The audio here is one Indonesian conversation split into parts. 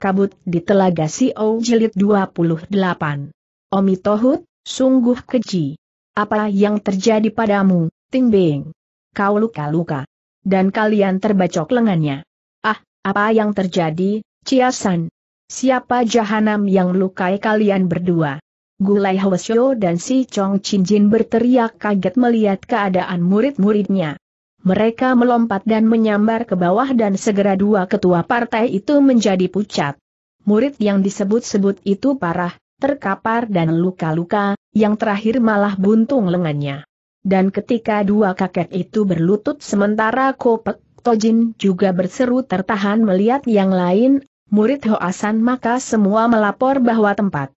Kabut di Telaga Sio Jilid 28. Omi Tohut, sungguh keji. Apa yang terjadi padamu, Ting Beng? Kau luka-luka. Dan kalian terbacok lengannya. Ah, apa yang terjadi, Ciasan? Siapa jahanam yang lukai kalian berdua? Gulai Hwasyo dan si Chong Chin Jin berteriak kaget melihat keadaan murid-muridnya mereka melompat dan menyambar ke bawah dan segera dua ketua partai itu menjadi pucat. Murid yang disebut-sebut itu parah, terkapar dan luka-luka, yang terakhir malah buntung lengannya. Dan ketika dua kakek itu berlutut sementara Kopek Tojin juga berseru tertahan melihat yang lain, murid Hoasan maka semua melapor bahwa tempat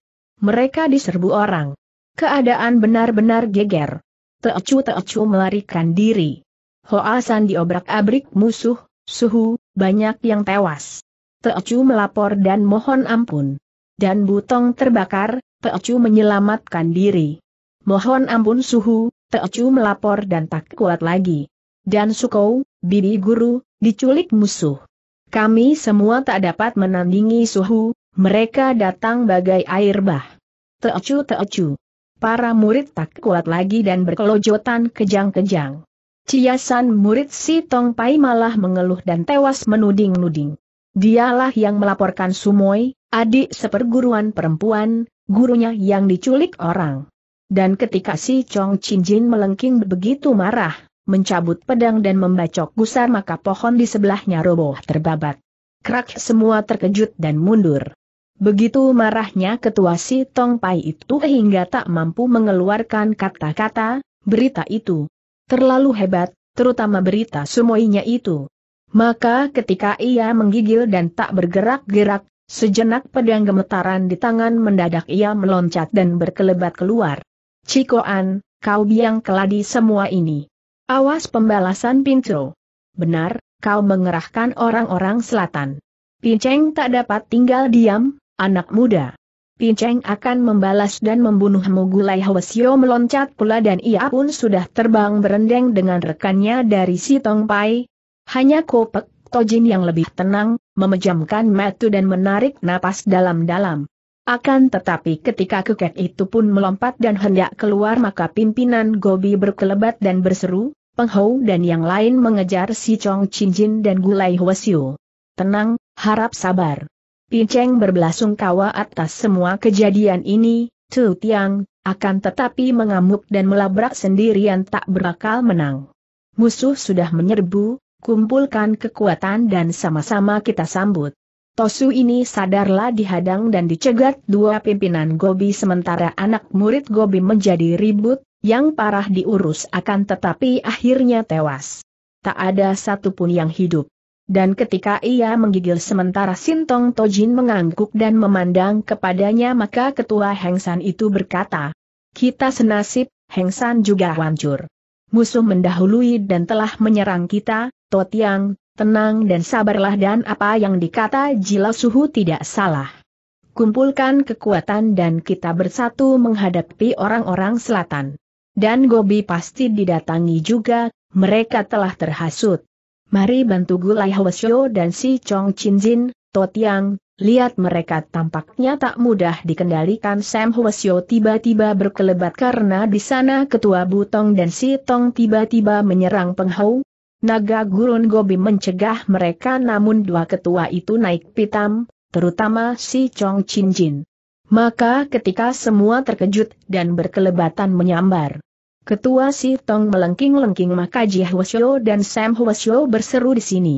mereka diserbu orang. Keadaan benar-benar geger. Teocu-teocu melarikan diri. Hoa diobrak-abrik musuh, suhu, banyak yang tewas. Teocu melapor dan mohon ampun. Dan Butong terbakar, Teocu menyelamatkan diri. Mohon ampun suhu, Teocu melapor dan tak kuat lagi. Dan Sukou, bibi guru, diculik musuh. Kami semua tak dapat menandingi suhu, mereka datang bagai air bah. Teocu teocu. Para murid tak kuat lagi dan berkelojotan kejang-kejang. Ciasan murid si Tong Pai malah mengeluh dan tewas menuding-nuding. Dialah yang melaporkan Sumoy, adik seperguruan perempuan, gurunya yang diculik orang. Dan ketika si Chong Chin Jin melengking begitu marah, mencabut pedang dan membacok gusar maka pohon di sebelahnya roboh terbabat. Krak semua terkejut dan mundur. Begitu marahnya ketua si Tong Pai itu hingga tak mampu mengeluarkan kata-kata, berita itu, Terlalu hebat, terutama berita sumoinya itu. Maka ketika ia menggigil dan tak bergerak-gerak, sejenak pedang gemetaran di tangan mendadak ia meloncat dan berkelebat keluar. Cikoan, kau biang keladi semua ini. Awas pembalasan Pinco. Benar, kau mengerahkan orang-orang selatan. Pinceng tak dapat tinggal diam, anak muda. Pinceng akan membalas dan membunuhmu Gulai Hwasyo meloncat pula dan ia pun sudah terbang berendeng dengan rekannya dari si Tongpai. Hanya Kopek Tojin yang lebih tenang, memejamkan mata dan menarik napas dalam-dalam. Akan tetapi ketika kekek itu pun melompat dan hendak keluar maka pimpinan Gobi berkelebat dan berseru, Penghou dan yang lain mengejar si Chong Chin Jin dan Gulai Hwasyo. Tenang, harap sabar. Pinceng kawa atas semua kejadian ini, Tu Tiang, akan tetapi mengamuk dan melabrak sendirian tak berakal menang. Musuh sudah menyerbu, kumpulkan kekuatan dan sama-sama kita sambut. Tosu ini sadarlah dihadang dan dicegat dua pimpinan Gobi sementara anak murid Gobi menjadi ribut, yang parah diurus akan tetapi akhirnya tewas. Tak ada satupun yang hidup. Dan ketika ia menggigil sementara Sintong Tojin mengangguk dan memandang kepadanya maka ketua Heng San itu berkata, Kita senasib, Heng San juga hancur. Musuh mendahului dan telah menyerang kita, Totiang, tenang dan sabarlah dan apa yang dikata Jila Suhu tidak salah. Kumpulkan kekuatan dan kita bersatu menghadapi orang-orang selatan. Dan Gobi pasti didatangi juga, mereka telah terhasut. Mari bantu Gulai Hwasyo dan si Chong Chin Jin, Totiang, lihat mereka tampaknya tak mudah dikendalikan Sam Hwasyo tiba-tiba berkelebat karena di sana ketua Butong dan si Tong tiba-tiba menyerang Penghau. Naga Gurun Gobi mencegah mereka namun dua ketua itu naik pitam, terutama si Chong Chin Jin. Maka ketika semua terkejut dan berkelebatan menyambar, Ketua Si Tong melengking-lengking maka Ji Hwasyo dan Sam Hwasyo berseru di sini.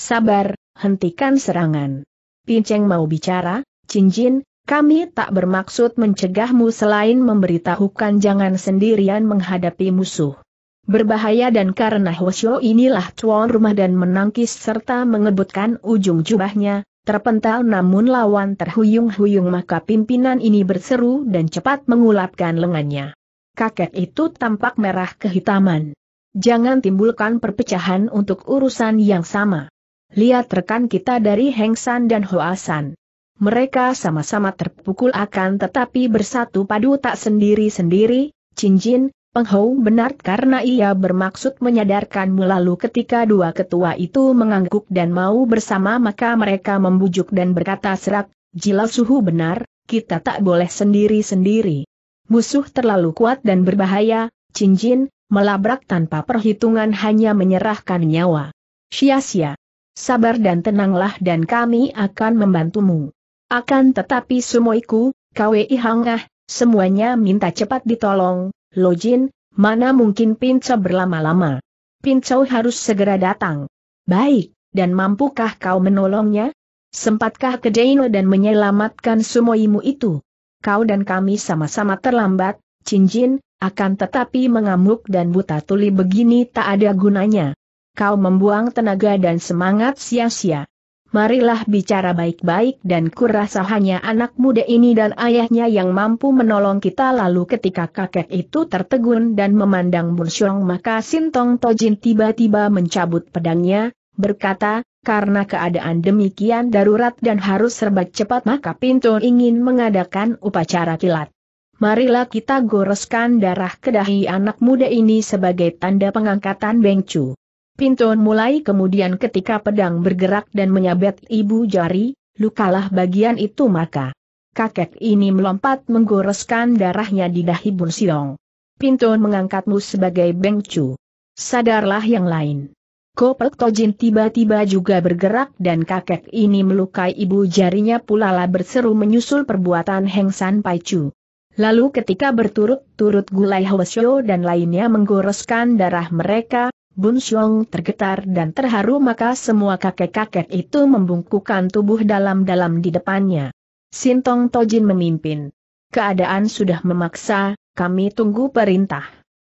Sabar, hentikan serangan. Pinceng mau bicara, Cinjin, kami tak bermaksud mencegahmu selain memberitahukan jangan sendirian menghadapi musuh. Berbahaya dan karena Hwasyo inilah tuan rumah dan menangkis serta mengebutkan ujung jubahnya, terpental namun lawan terhuyung-huyung maka pimpinan ini berseru dan cepat mengulapkan lengannya kakek itu tampak merah kehitaman. Jangan timbulkan perpecahan untuk urusan yang sama. Lihat rekan kita dari Hengsan dan Hoasan. Mereka sama-sama terpukul akan tetapi bersatu padu tak sendiri-sendiri, cincin, Penghau benar karena ia bermaksud menyadarkan lalu ketika dua ketua itu mengangguk dan mau bersama maka mereka membujuk dan berkata serak, jila suhu benar, kita tak boleh sendiri-sendiri. Musuh terlalu kuat dan berbahaya, cincin, melabrak tanpa perhitungan hanya menyerahkan nyawa. Sia-sia. Sabar dan tenanglah dan kami akan membantumu. Akan tetapi sumoiku, KWI Hangah, semuanya minta cepat ditolong, Lojin, mana mungkin pinco berlama-lama. Pinco harus segera datang. Baik, dan mampukah kau menolongnya? Sempatkah ke Deino dan menyelamatkan sumoimu itu? kau dan kami sama-sama terlambat, cincin, akan tetapi mengamuk dan buta tuli begini tak ada gunanya. Kau membuang tenaga dan semangat sia-sia. Marilah bicara baik-baik dan kurasa hanya anak muda ini dan ayahnya yang mampu menolong kita lalu ketika kakek itu tertegun dan memandang Bursyong maka Sintong Tojin tiba-tiba mencabut pedangnya, berkata, karena keadaan demikian darurat dan harus serba cepat maka Pinto ingin mengadakan upacara kilat. Marilah kita goreskan darah ke dahi anak muda ini sebagai tanda pengangkatan Bengcu. Pinton mulai kemudian ketika pedang bergerak dan menyabet ibu jari, lukalah bagian itu maka. Kakek ini melompat menggoreskan darahnya di dahi Bun Siong. Pinton mengangkatmu sebagai Bengcu. Sadarlah yang lain. Kopel Tojin tiba-tiba juga bergerak dan kakek ini melukai ibu jarinya pula lah berseru menyusul perbuatan Heng San Pai Chu. Lalu ketika berturut-turut Gulai Hwasyo dan lainnya menggoreskan darah mereka, Bun Xiong tergetar dan terharu maka semua kakek-kakek itu membungkukan tubuh dalam-dalam di depannya. Sintong Tojin memimpin. Keadaan sudah memaksa, kami tunggu perintah.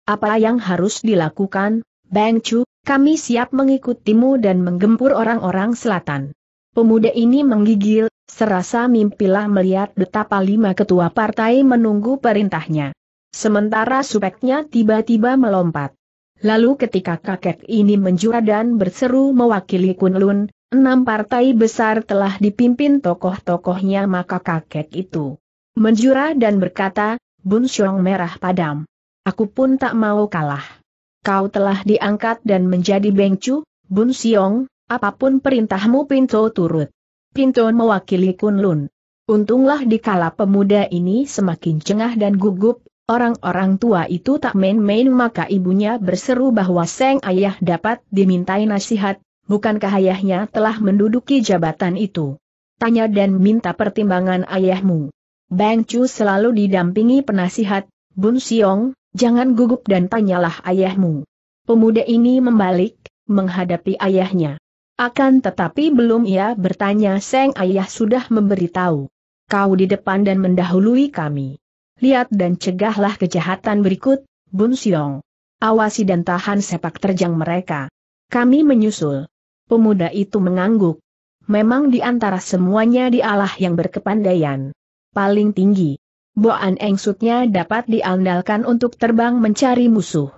Apa yang harus dilakukan, Bang Chu? Kami siap mengikutimu dan menggempur orang-orang selatan. Pemuda ini menggigil, serasa mimpilah melihat betapa lima ketua partai menunggu perintahnya. Sementara supeknya tiba-tiba melompat. Lalu ketika kakek ini menjura dan berseru mewakili Kunlun, enam partai besar telah dipimpin tokoh-tokohnya maka kakek itu menjura dan berkata, Bun Xiong merah padam. Aku pun tak mau kalah kau telah diangkat dan menjadi bengcu, Bun Siong, apapun perintahmu Pinto turut. Pinto mewakili Kunlun. Untunglah dikala pemuda ini semakin cengah dan gugup, orang-orang tua itu tak main-main maka ibunya berseru bahwa Seng Ayah dapat dimintai nasihat, bukankah ayahnya telah menduduki jabatan itu? Tanya dan minta pertimbangan ayahmu. Bang Chu selalu didampingi penasihat, Bun Siong, Jangan gugup dan tanyalah ayahmu. Pemuda ini membalik, menghadapi ayahnya. Akan tetapi belum ia bertanya Seng ayah sudah memberitahu. Kau di depan dan mendahului kami. Lihat dan cegahlah kejahatan berikut, Bun Siong. Awasi dan tahan sepak terjang mereka. Kami menyusul. Pemuda itu mengangguk. Memang di antara semuanya dialah yang berkepandaian. Paling tinggi. Boan Engsutnya dapat diandalkan untuk terbang mencari musuh.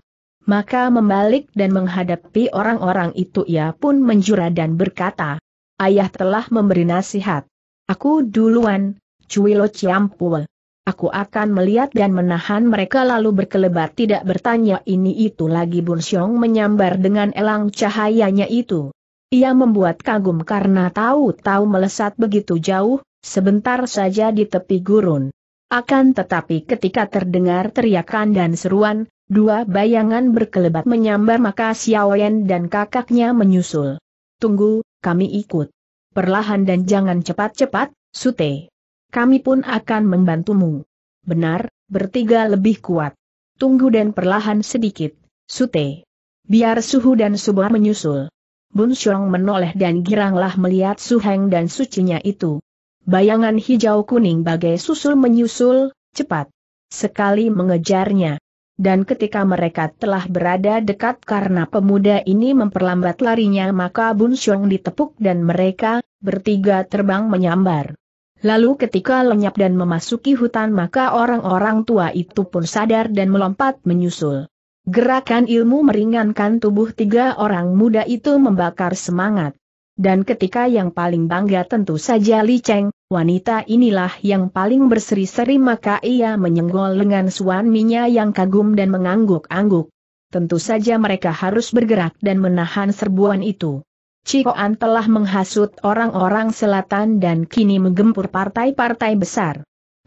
Maka membalik dan menghadapi orang-orang itu ia pun menjura dan berkata, Ayah telah memberi nasihat. Aku duluan, Cuilo Ciampul. Aku akan melihat dan menahan mereka lalu berkelebat tidak bertanya ini itu lagi Bun Xiong menyambar dengan elang cahayanya itu. Ia membuat kagum karena tahu-tahu melesat begitu jauh, sebentar saja di tepi gurun. Akan tetapi ketika terdengar teriakan dan seruan, dua bayangan berkelebat menyambar maka Xiaoyan dan kakaknya menyusul. Tunggu, kami ikut. Perlahan dan jangan cepat-cepat, Sute. Kami pun akan membantumu. Benar, bertiga lebih kuat. Tunggu dan perlahan sedikit, Sute. Biar Suhu dan Subah menyusul. Bun Xiong menoleh dan giranglah melihat Su Heng dan sucinya itu. Bayangan hijau kuning bagai susul menyusul, cepat. Sekali mengejarnya. Dan ketika mereka telah berada dekat karena pemuda ini memperlambat larinya maka Bun Xiong ditepuk dan mereka, bertiga terbang menyambar. Lalu ketika lenyap dan memasuki hutan maka orang-orang tua itu pun sadar dan melompat menyusul. Gerakan ilmu meringankan tubuh tiga orang muda itu membakar semangat. Dan ketika yang paling bangga tentu saja Li Cheng, wanita inilah yang paling berseri-seri maka ia menyenggol lengan suaminya yang kagum dan mengangguk-angguk. Tentu saja mereka harus bergerak dan menahan serbuan itu. Cikoan telah menghasut orang-orang selatan dan kini menggempur partai-partai besar.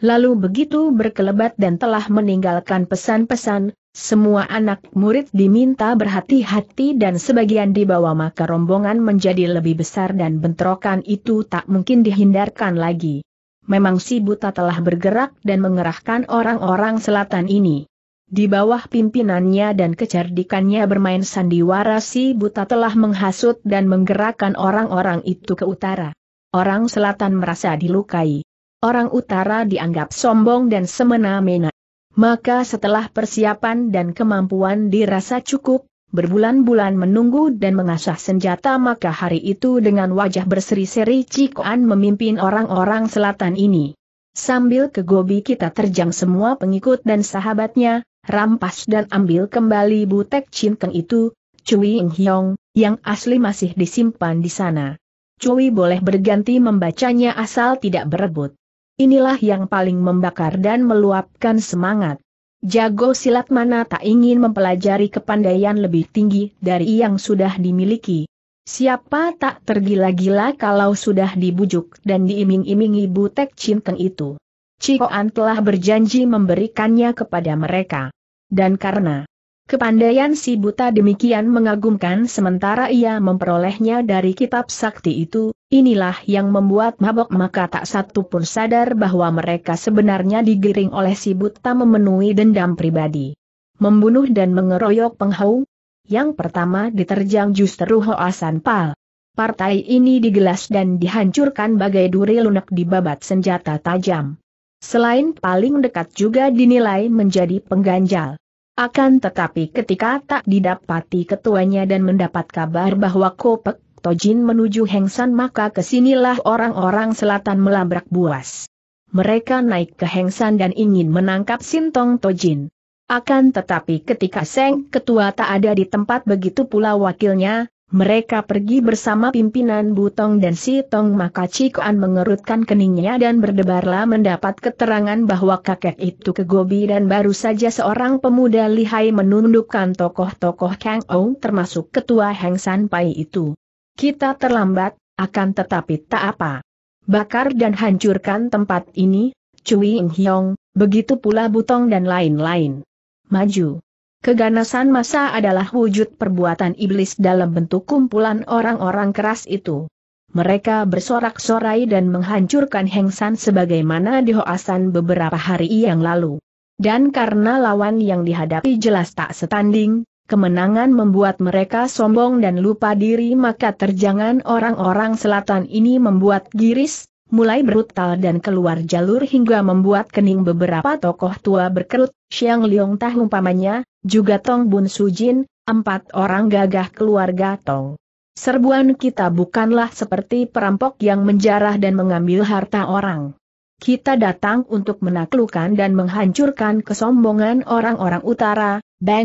Lalu begitu berkelebat dan telah meninggalkan pesan-pesan, semua anak murid diminta berhati-hati dan sebagian dibawa maka rombongan menjadi lebih besar dan bentrokan itu tak mungkin dihindarkan lagi. Memang si buta telah bergerak dan mengerahkan orang-orang selatan ini. Di bawah pimpinannya dan kecerdikannya bermain sandiwara si buta telah menghasut dan menggerakkan orang-orang itu ke utara. Orang selatan merasa dilukai orang utara dianggap sombong dan semena-mena. Maka setelah persiapan dan kemampuan dirasa cukup, berbulan-bulan menunggu dan mengasah senjata maka hari itu dengan wajah berseri-seri Cikoan memimpin orang-orang selatan ini. Sambil ke Gobi kita terjang semua pengikut dan sahabatnya, rampas dan ambil kembali butek cinkeng itu, Cui Ing Hyong, yang asli masih disimpan di sana. Cui boleh berganti membacanya asal tidak berebut. Inilah yang paling membakar dan meluapkan semangat. Jago silat mana tak ingin mempelajari kepandaian lebih tinggi dari yang sudah dimiliki. Siapa tak tergila-gila kalau sudah dibujuk dan diiming-imingi butek cinten itu. Cikoan telah berjanji memberikannya kepada mereka. Dan karena Kepandaian si buta demikian mengagumkan sementara ia memperolehnya dari kitab sakti itu, inilah yang membuat mabok maka tak satu pun sadar bahwa mereka sebenarnya digiring oleh si buta memenuhi dendam pribadi. Membunuh dan mengeroyok penghau? Yang pertama diterjang justru Hoasan Pal. Partai ini digelas dan dihancurkan bagai duri lunak di babat senjata tajam. Selain paling dekat juga dinilai menjadi pengganjal. Akan tetapi ketika tak didapati ketuanya dan mendapat kabar bahwa Kopek Tojin menuju Hengsan maka kesinilah orang-orang selatan melabrak buas. Mereka naik ke Hengsan dan ingin menangkap Sintong Tojin. Akan tetapi ketika Seng Ketua tak ada di tempat begitu pula wakilnya, mereka pergi bersama pimpinan Butong dan Si Tong maka Cikuan mengerutkan keningnya dan berdebarlah mendapat keterangan bahwa kakek itu kegobi dan baru saja seorang pemuda lihai menundukkan tokoh-tokoh Kang Ou termasuk ketua Heng San Pai itu. Kita terlambat, akan tetapi tak apa. Bakar dan hancurkan tempat ini, Cui Ing Hiong, begitu pula Butong dan lain-lain. Maju. Keganasan masa adalah wujud perbuatan iblis dalam bentuk kumpulan orang-orang keras itu. Mereka bersorak-sorai dan menghancurkan Hengsan sebagaimana dihoasan beberapa hari yang lalu. Dan karena lawan yang dihadapi jelas tak setanding, kemenangan membuat mereka sombong dan lupa diri maka terjangan orang-orang selatan ini membuat giris, mulai brutal dan keluar jalur hingga membuat kening beberapa tokoh tua berkerut, Xiang Liong Tah umpamanya, juga Tong Bun Sujin, empat orang gagah keluarga Tong. Serbuan kita bukanlah seperti perampok yang menjarah dan mengambil harta orang. Kita datang untuk menaklukkan dan menghancurkan kesombongan orang-orang utara,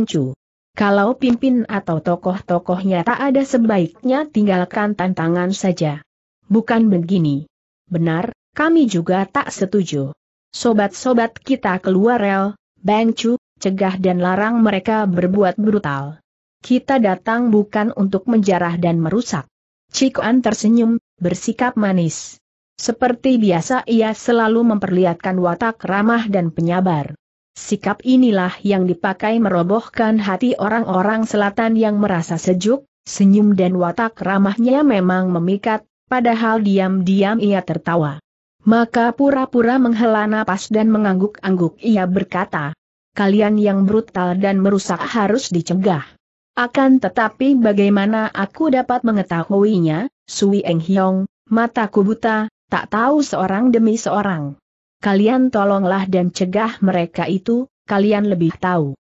Chu. Kalau pimpin atau tokoh-tokohnya tak ada sebaiknya tinggalkan tantangan saja. Bukan begini. Benar, kami juga tak setuju. Sobat-sobat kita keluar rel, Bang cegah dan larang mereka berbuat brutal. Kita datang bukan untuk menjarah dan merusak. Cikuan tersenyum, bersikap manis. Seperti biasa ia selalu memperlihatkan watak ramah dan penyabar. Sikap inilah yang dipakai merobohkan hati orang-orang selatan yang merasa sejuk, senyum dan watak ramahnya memang memikat, padahal diam-diam ia tertawa. Maka pura-pura menghela napas dan mengangguk-angguk ia berkata, Kalian yang brutal dan merusak harus dicegah. Akan tetapi bagaimana aku dapat mengetahuinya, Sui Eng Hiong, mataku buta, tak tahu seorang demi seorang. Kalian tolonglah dan cegah mereka itu, kalian lebih tahu.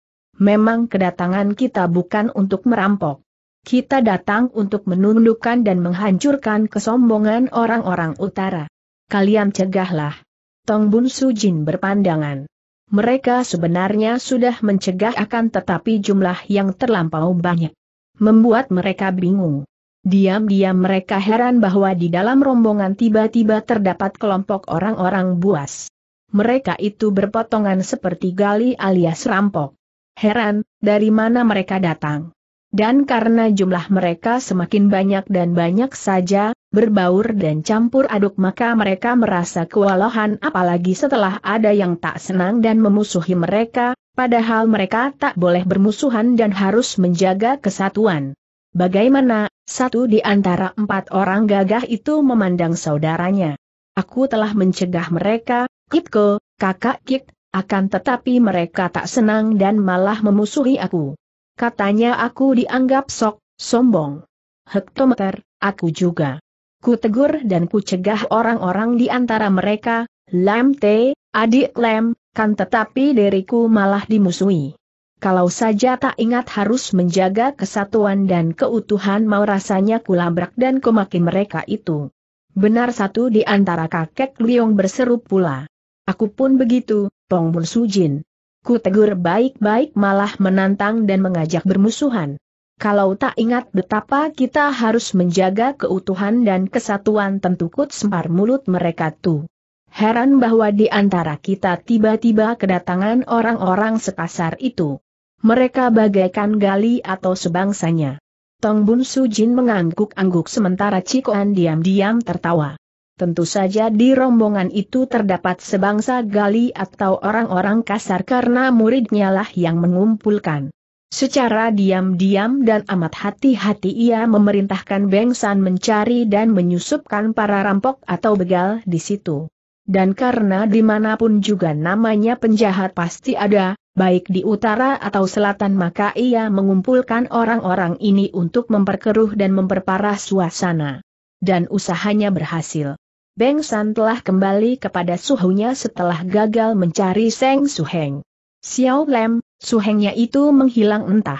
Memang kedatangan kita bukan untuk merampok kita datang untuk menundukkan dan menghancurkan kesombongan orang-orang utara. Kalian cegahlah. Tong Bun Jin berpandangan. Mereka sebenarnya sudah mencegah akan tetapi jumlah yang terlampau banyak. Membuat mereka bingung. Diam-diam mereka heran bahwa di dalam rombongan tiba-tiba terdapat kelompok orang-orang buas. Mereka itu berpotongan seperti gali alias rampok. Heran, dari mana mereka datang? Dan karena jumlah mereka semakin banyak dan banyak saja, berbaur dan campur aduk maka mereka merasa kewalahan apalagi setelah ada yang tak senang dan memusuhi mereka, padahal mereka tak boleh bermusuhan dan harus menjaga kesatuan. Bagaimana, satu di antara empat orang gagah itu memandang saudaranya. Aku telah mencegah mereka, Kitko, kakak Kit, akan tetapi mereka tak senang dan malah memusuhi aku. Katanya aku dianggap sok, sombong. Hektometer, aku juga. Ku tegur dan ku cegah orang-orang di antara mereka, Lam T, adik Lem, kan tetapi diriku malah dimusuhi. Kalau saja tak ingat harus menjaga kesatuan dan keutuhan mau rasanya kulabrak dan kumaki mereka itu. Benar satu di antara kakek Liong berseru pula. Aku pun begitu, Pong Bun Sujin. Ku tegur baik-baik malah menantang dan mengajak bermusuhan. Kalau tak ingat betapa kita harus menjaga keutuhan dan kesatuan tentu kut sempar mulut mereka tuh. Heran bahwa di antara kita tiba-tiba kedatangan orang-orang sekasar itu. Mereka bagaikan gali atau sebangsanya. Tong Bun Jin mengangguk-angguk sementara Cikoan diam-diam tertawa. Tentu saja di rombongan itu terdapat sebangsa gali atau orang-orang kasar karena muridnya lah yang mengumpulkan. Secara diam-diam dan amat hati-hati ia memerintahkan Bengsan mencari dan menyusupkan para rampok atau begal di situ. Dan karena dimanapun juga namanya penjahat pasti ada, baik di utara atau selatan maka ia mengumpulkan orang-orang ini untuk memperkeruh dan memperparah suasana. Dan usahanya berhasil. Beng San telah kembali kepada suhunya setelah gagal mencari Seng Heng. Xiao Lem, suhengnya itu menghilang entah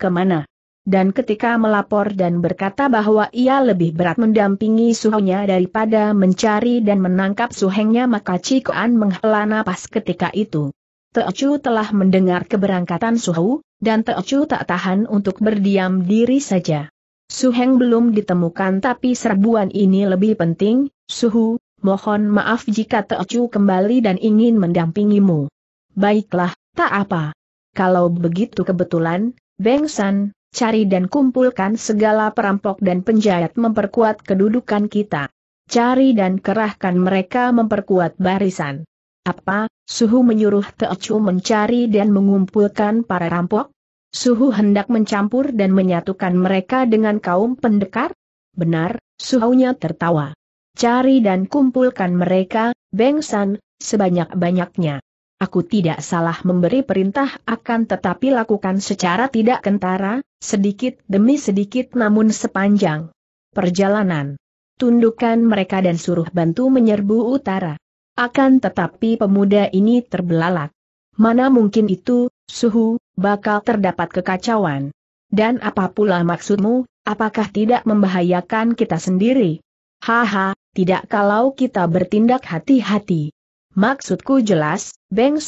kemana. Dan ketika melapor dan berkata bahwa ia lebih berat mendampingi suhunya daripada mencari dan menangkap suhengnya maka Cikuan menghela napas ketika itu. Chu telah mendengar keberangkatan suhu, dan Chu tak tahan untuk berdiam diri saja. Suheng belum ditemukan tapi serbuan ini lebih penting, Suhu, mohon maaf jika Teocu kembali dan ingin mendampingimu. Baiklah, tak apa. Kalau begitu kebetulan, Beng San, cari dan kumpulkan segala perampok dan penjahat memperkuat kedudukan kita. Cari dan kerahkan mereka memperkuat barisan. Apa, Suhu menyuruh Teocu mencari dan mengumpulkan para rampok? Suhu hendak mencampur dan menyatukan mereka dengan kaum pendekar? Benar, Suhunya tertawa. Cari dan kumpulkan mereka, Bengsan, sebanyak-banyaknya. Aku tidak salah memberi perintah akan tetapi lakukan secara tidak kentara, sedikit demi sedikit namun sepanjang perjalanan. Tundukkan mereka dan suruh bantu menyerbu utara. Akan tetapi pemuda ini terbelalak. Mana mungkin itu, suhu, bakal terdapat kekacauan. Dan apa pula maksudmu, apakah tidak membahayakan kita sendiri? Haha, tidak kalau kita bertindak hati-hati. Maksudku jelas, Beng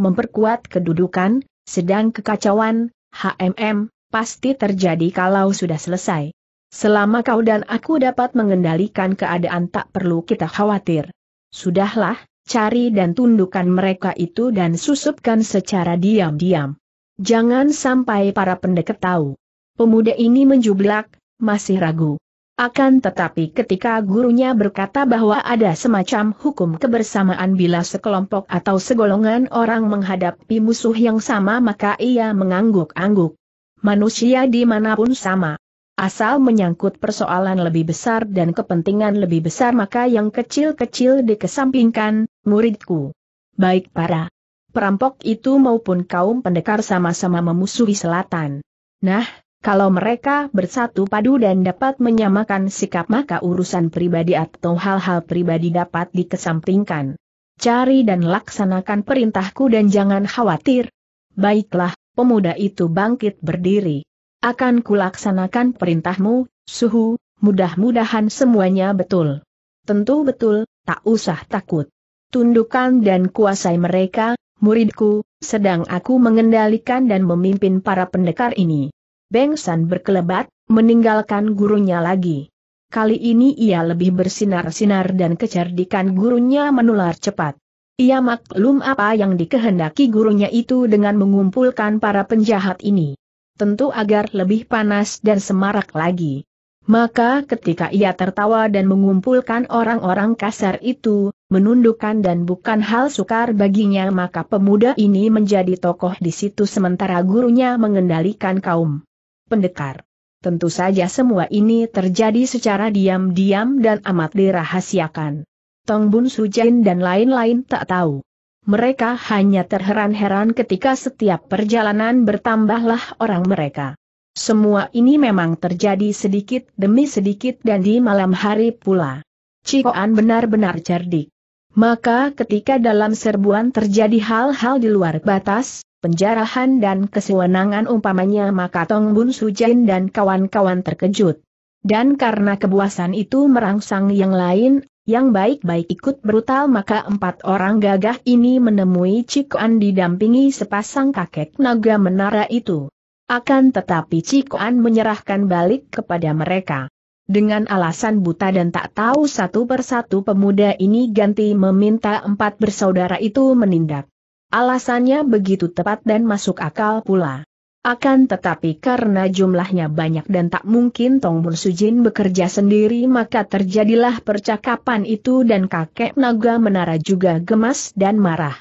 memperkuat kedudukan, sedang kekacauan, HMM, pasti terjadi kalau sudah selesai. Selama kau dan aku dapat mengendalikan keadaan tak perlu kita khawatir. Sudahlah, cari dan tundukkan mereka itu dan susupkan secara diam-diam. Jangan sampai para pendeket tahu. Pemuda ini menjublak, masih ragu. Akan tetapi ketika gurunya berkata bahwa ada semacam hukum kebersamaan bila sekelompok atau segolongan orang menghadapi musuh yang sama maka ia mengangguk-angguk. Manusia dimanapun sama. Asal menyangkut persoalan lebih besar dan kepentingan lebih besar maka yang kecil-kecil dikesampingkan, muridku. Baik para perampok itu maupun kaum pendekar sama-sama memusuhi selatan. Nah, kalau mereka bersatu padu dan dapat menyamakan sikap maka urusan pribadi atau hal-hal pribadi dapat dikesampingkan. Cari dan laksanakan perintahku dan jangan khawatir. Baiklah, pemuda itu bangkit berdiri. Akan kulaksanakan perintahmu, suhu, mudah-mudahan semuanya betul. Tentu betul, tak usah takut. Tundukkan dan kuasai mereka, muridku, sedang aku mengendalikan dan memimpin para pendekar ini. Beng San berkelebat, meninggalkan gurunya lagi. Kali ini ia lebih bersinar-sinar dan kecerdikan gurunya menular cepat. Ia maklum apa yang dikehendaki gurunya itu dengan mengumpulkan para penjahat ini. Tentu agar lebih panas dan semarak lagi. Maka ketika ia tertawa dan mengumpulkan orang-orang kasar itu, menundukkan dan bukan hal sukar baginya maka pemuda ini menjadi tokoh di situ sementara gurunya mengendalikan kaum pendekar. Tentu saja semua ini terjadi secara diam-diam dan amat dirahasiakan. Tong Bun Sujin dan lain-lain tak tahu. Mereka hanya terheran-heran ketika setiap perjalanan bertambahlah orang mereka. Semua ini memang terjadi sedikit demi sedikit dan di malam hari pula. Cikoan benar-benar cerdik. Maka ketika dalam serbuan terjadi hal-hal di luar batas, penjarahan dan kesewenangan umpamanya maka Tong Bun Sujin dan kawan-kawan terkejut. Dan karena kebuasan itu merangsang yang lain, yang baik-baik ikut brutal maka empat orang gagah ini menemui Cikuan didampingi sepasang kakek naga menara itu. Akan tetapi Cikuan menyerahkan balik kepada mereka dengan alasan buta dan tak tahu satu persatu pemuda ini ganti meminta empat bersaudara itu menindak. Alasannya begitu tepat dan masuk akal pula. Akan tetapi karena jumlahnya banyak dan tak mungkin Tong Mun Sujin bekerja sendiri maka terjadilah percakapan itu dan kakek naga menara juga gemas dan marah.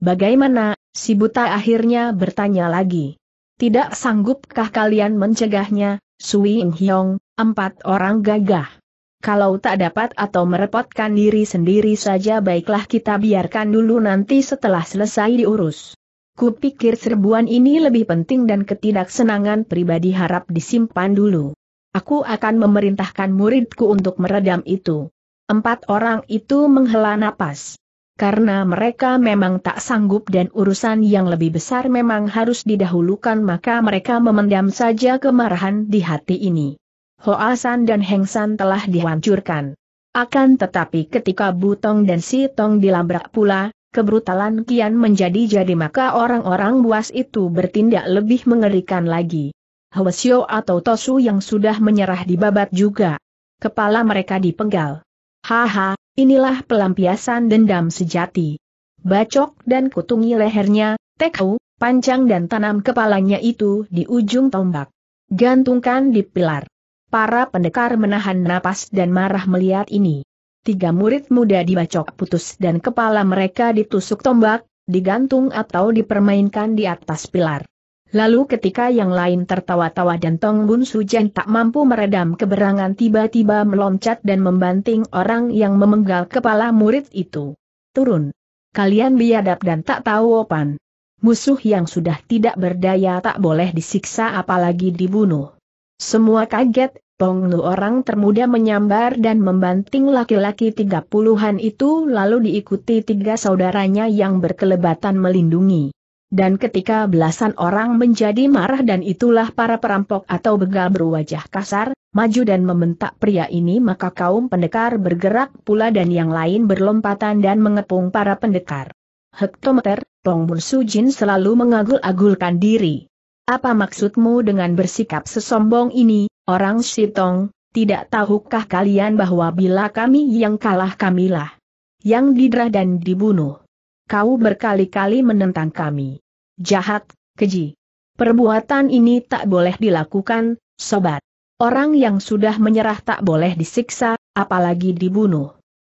Bagaimana, si buta akhirnya bertanya lagi. Tidak sanggupkah kalian mencegahnya, Sui Ying Hyong, empat orang gagah. Kalau tak dapat atau merepotkan diri sendiri saja baiklah kita biarkan dulu nanti setelah selesai diurus. Kupikir serbuan ini lebih penting dan ketidaksenangan pribadi harap disimpan dulu. Aku akan memerintahkan muridku untuk meredam itu. Empat orang itu menghela napas karena mereka memang tak sanggup dan urusan yang lebih besar memang harus didahulukan maka mereka memendam saja kemarahan di hati ini. Hoasan dan Hengsan telah dihancurkan. Akan tetapi ketika Butong dan Si Tong dilabrak pula, kebrutalan kian menjadi jadi maka orang-orang buas itu bertindak lebih mengerikan lagi. Hwasyo atau Tosu yang sudah menyerah di babat juga. Kepala mereka dipenggal. Haha, Inilah pelampiasan dendam sejati. Bacok dan kutungi lehernya, tekau, panjang dan tanam kepalanya itu di ujung tombak. Gantungkan di pilar. Para pendekar menahan napas dan marah melihat ini. Tiga murid muda dibacok putus dan kepala mereka ditusuk tombak, digantung atau dipermainkan di atas pilar. Lalu ketika yang lain tertawa-tawa dan Tong Bun Sujen tak mampu meredam keberangan tiba-tiba meloncat dan membanting orang yang memenggal kepala murid itu. Turun. Kalian biadab dan tak tahu opan. Musuh yang sudah tidak berdaya tak boleh disiksa apalagi dibunuh. Semua kaget, Tong Nu orang termuda menyambar dan membanting laki-laki tiga puluhan itu lalu diikuti tiga saudaranya yang berkelebatan melindungi. Dan ketika belasan orang menjadi marah dan itulah para perampok atau begal berwajah kasar, maju dan membentak pria ini maka kaum pendekar bergerak pula dan yang lain berlompatan dan mengepung para pendekar. Hektometer, Tong Bun Sujin selalu mengagul-agulkan diri. Apa maksudmu dengan bersikap sesombong ini, orang Sitong, tidak tahukah kalian bahwa bila kami yang kalah kamilah yang didrah dan dibunuh. Kau berkali-kali menentang kami jahat, keji. Perbuatan ini tak boleh dilakukan, sobat. Orang yang sudah menyerah tak boleh disiksa, apalagi dibunuh.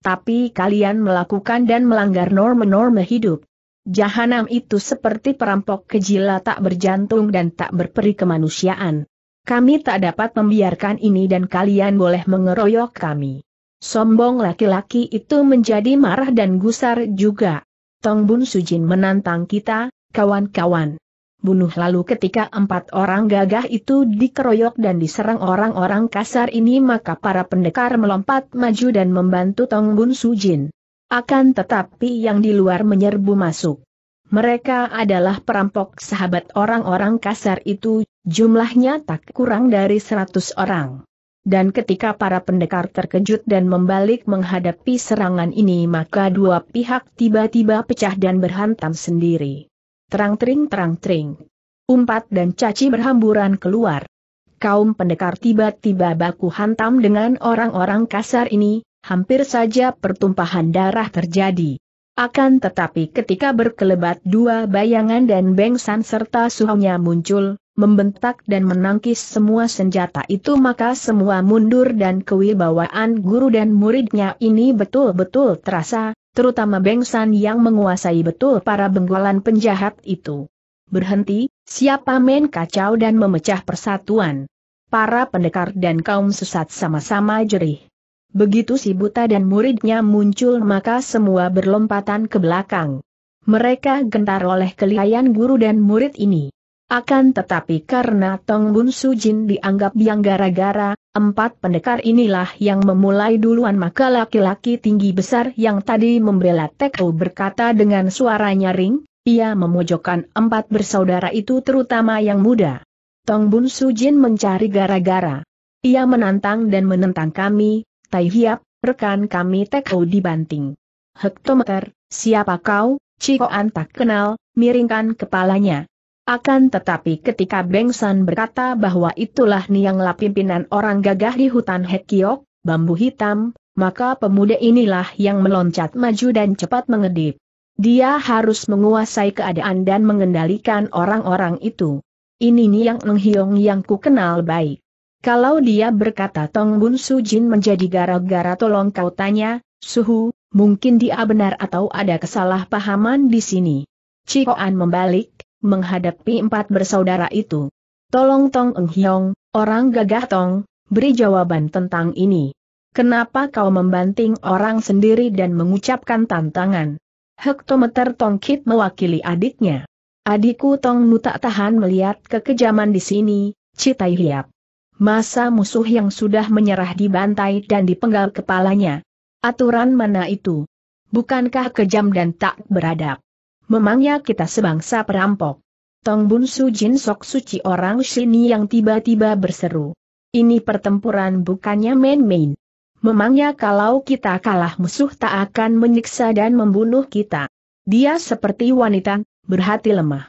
Tapi kalian melakukan dan melanggar norma-norma hidup. Jahanam itu seperti perampok kejila tak berjantung dan tak berperi kemanusiaan. Kami tak dapat membiarkan ini dan kalian boleh mengeroyok kami. Sombong laki-laki itu menjadi marah dan gusar juga. Tong Bun Sujin menantang kita, kawan-kawan. Bunuh lalu ketika empat orang gagah itu dikeroyok dan diserang orang-orang kasar ini maka para pendekar melompat maju dan membantu Tong Bun Sujin. Akan tetapi yang di luar menyerbu masuk. Mereka adalah perampok sahabat orang-orang kasar itu, jumlahnya tak kurang dari seratus orang. Dan ketika para pendekar terkejut dan membalik menghadapi serangan ini maka dua pihak tiba-tiba pecah dan berhantam sendiri. Terang-tering terang-tering. Umpat dan caci berhamburan keluar. Kaum pendekar tiba-tiba baku hantam dengan orang-orang kasar ini, hampir saja pertumpahan darah terjadi. Akan tetapi ketika berkelebat dua bayangan dan bengsan serta suhunya muncul, membentak dan menangkis semua senjata itu maka semua mundur dan kewibawaan guru dan muridnya ini betul-betul terasa, terutama Bengsan yang menguasai betul para benggolan penjahat itu. Berhenti, siapa main kacau dan memecah persatuan. Para pendekar dan kaum sesat sama-sama jerih. Begitu si buta dan muridnya muncul maka semua berlompatan ke belakang. Mereka gentar oleh kelihayan guru dan murid ini. Akan tetapi karena Tong Bun Su Jin dianggap yang gara-gara, empat pendekar inilah yang memulai duluan maka laki-laki tinggi besar yang tadi membela Teko berkata dengan suara nyaring, ia memojokkan empat bersaudara itu terutama yang muda. Tong Bun Su Jin mencari gara-gara. Ia menantang dan menentang kami, Tai Hiap, rekan kami Teko dibanting. Hektometer, siapa kau? Ciko Antak tak kenal, miringkan kepalanya. Akan tetapi ketika Beng San berkata bahwa itulah yang Nianglah pimpinan orang gagah di hutan Hekiok, bambu hitam, maka pemuda inilah yang meloncat maju dan cepat mengedip. Dia harus menguasai keadaan dan mengendalikan orang-orang itu. Ini Niang Neng Hiong yang ku kenal baik. Kalau dia berkata Tong Bun Su Jin menjadi gara-gara tolong kau tanya, Suhu, mungkin dia benar atau ada kesalahpahaman di sini. Cikoan membalik, menghadapi empat bersaudara itu. Tolong Tong Eng Hiong, orang gagah Tong, beri jawaban tentang ini. Kenapa kau membanting orang sendiri dan mengucapkan tantangan? Hektometer Tong Kit mewakili adiknya. Adikku Tong Nu tak tahan melihat kekejaman di sini, Citai Hiap. Masa musuh yang sudah menyerah dibantai dan dipenggal kepalanya. Aturan mana itu? Bukankah kejam dan tak beradab? memangnya kita sebangsa perampok. Tong Bun Su Jin Sok Suci orang sini yang tiba-tiba berseru. Ini pertempuran bukannya main-main. Memangnya kalau kita kalah musuh tak akan menyiksa dan membunuh kita. Dia seperti wanita, berhati lemah.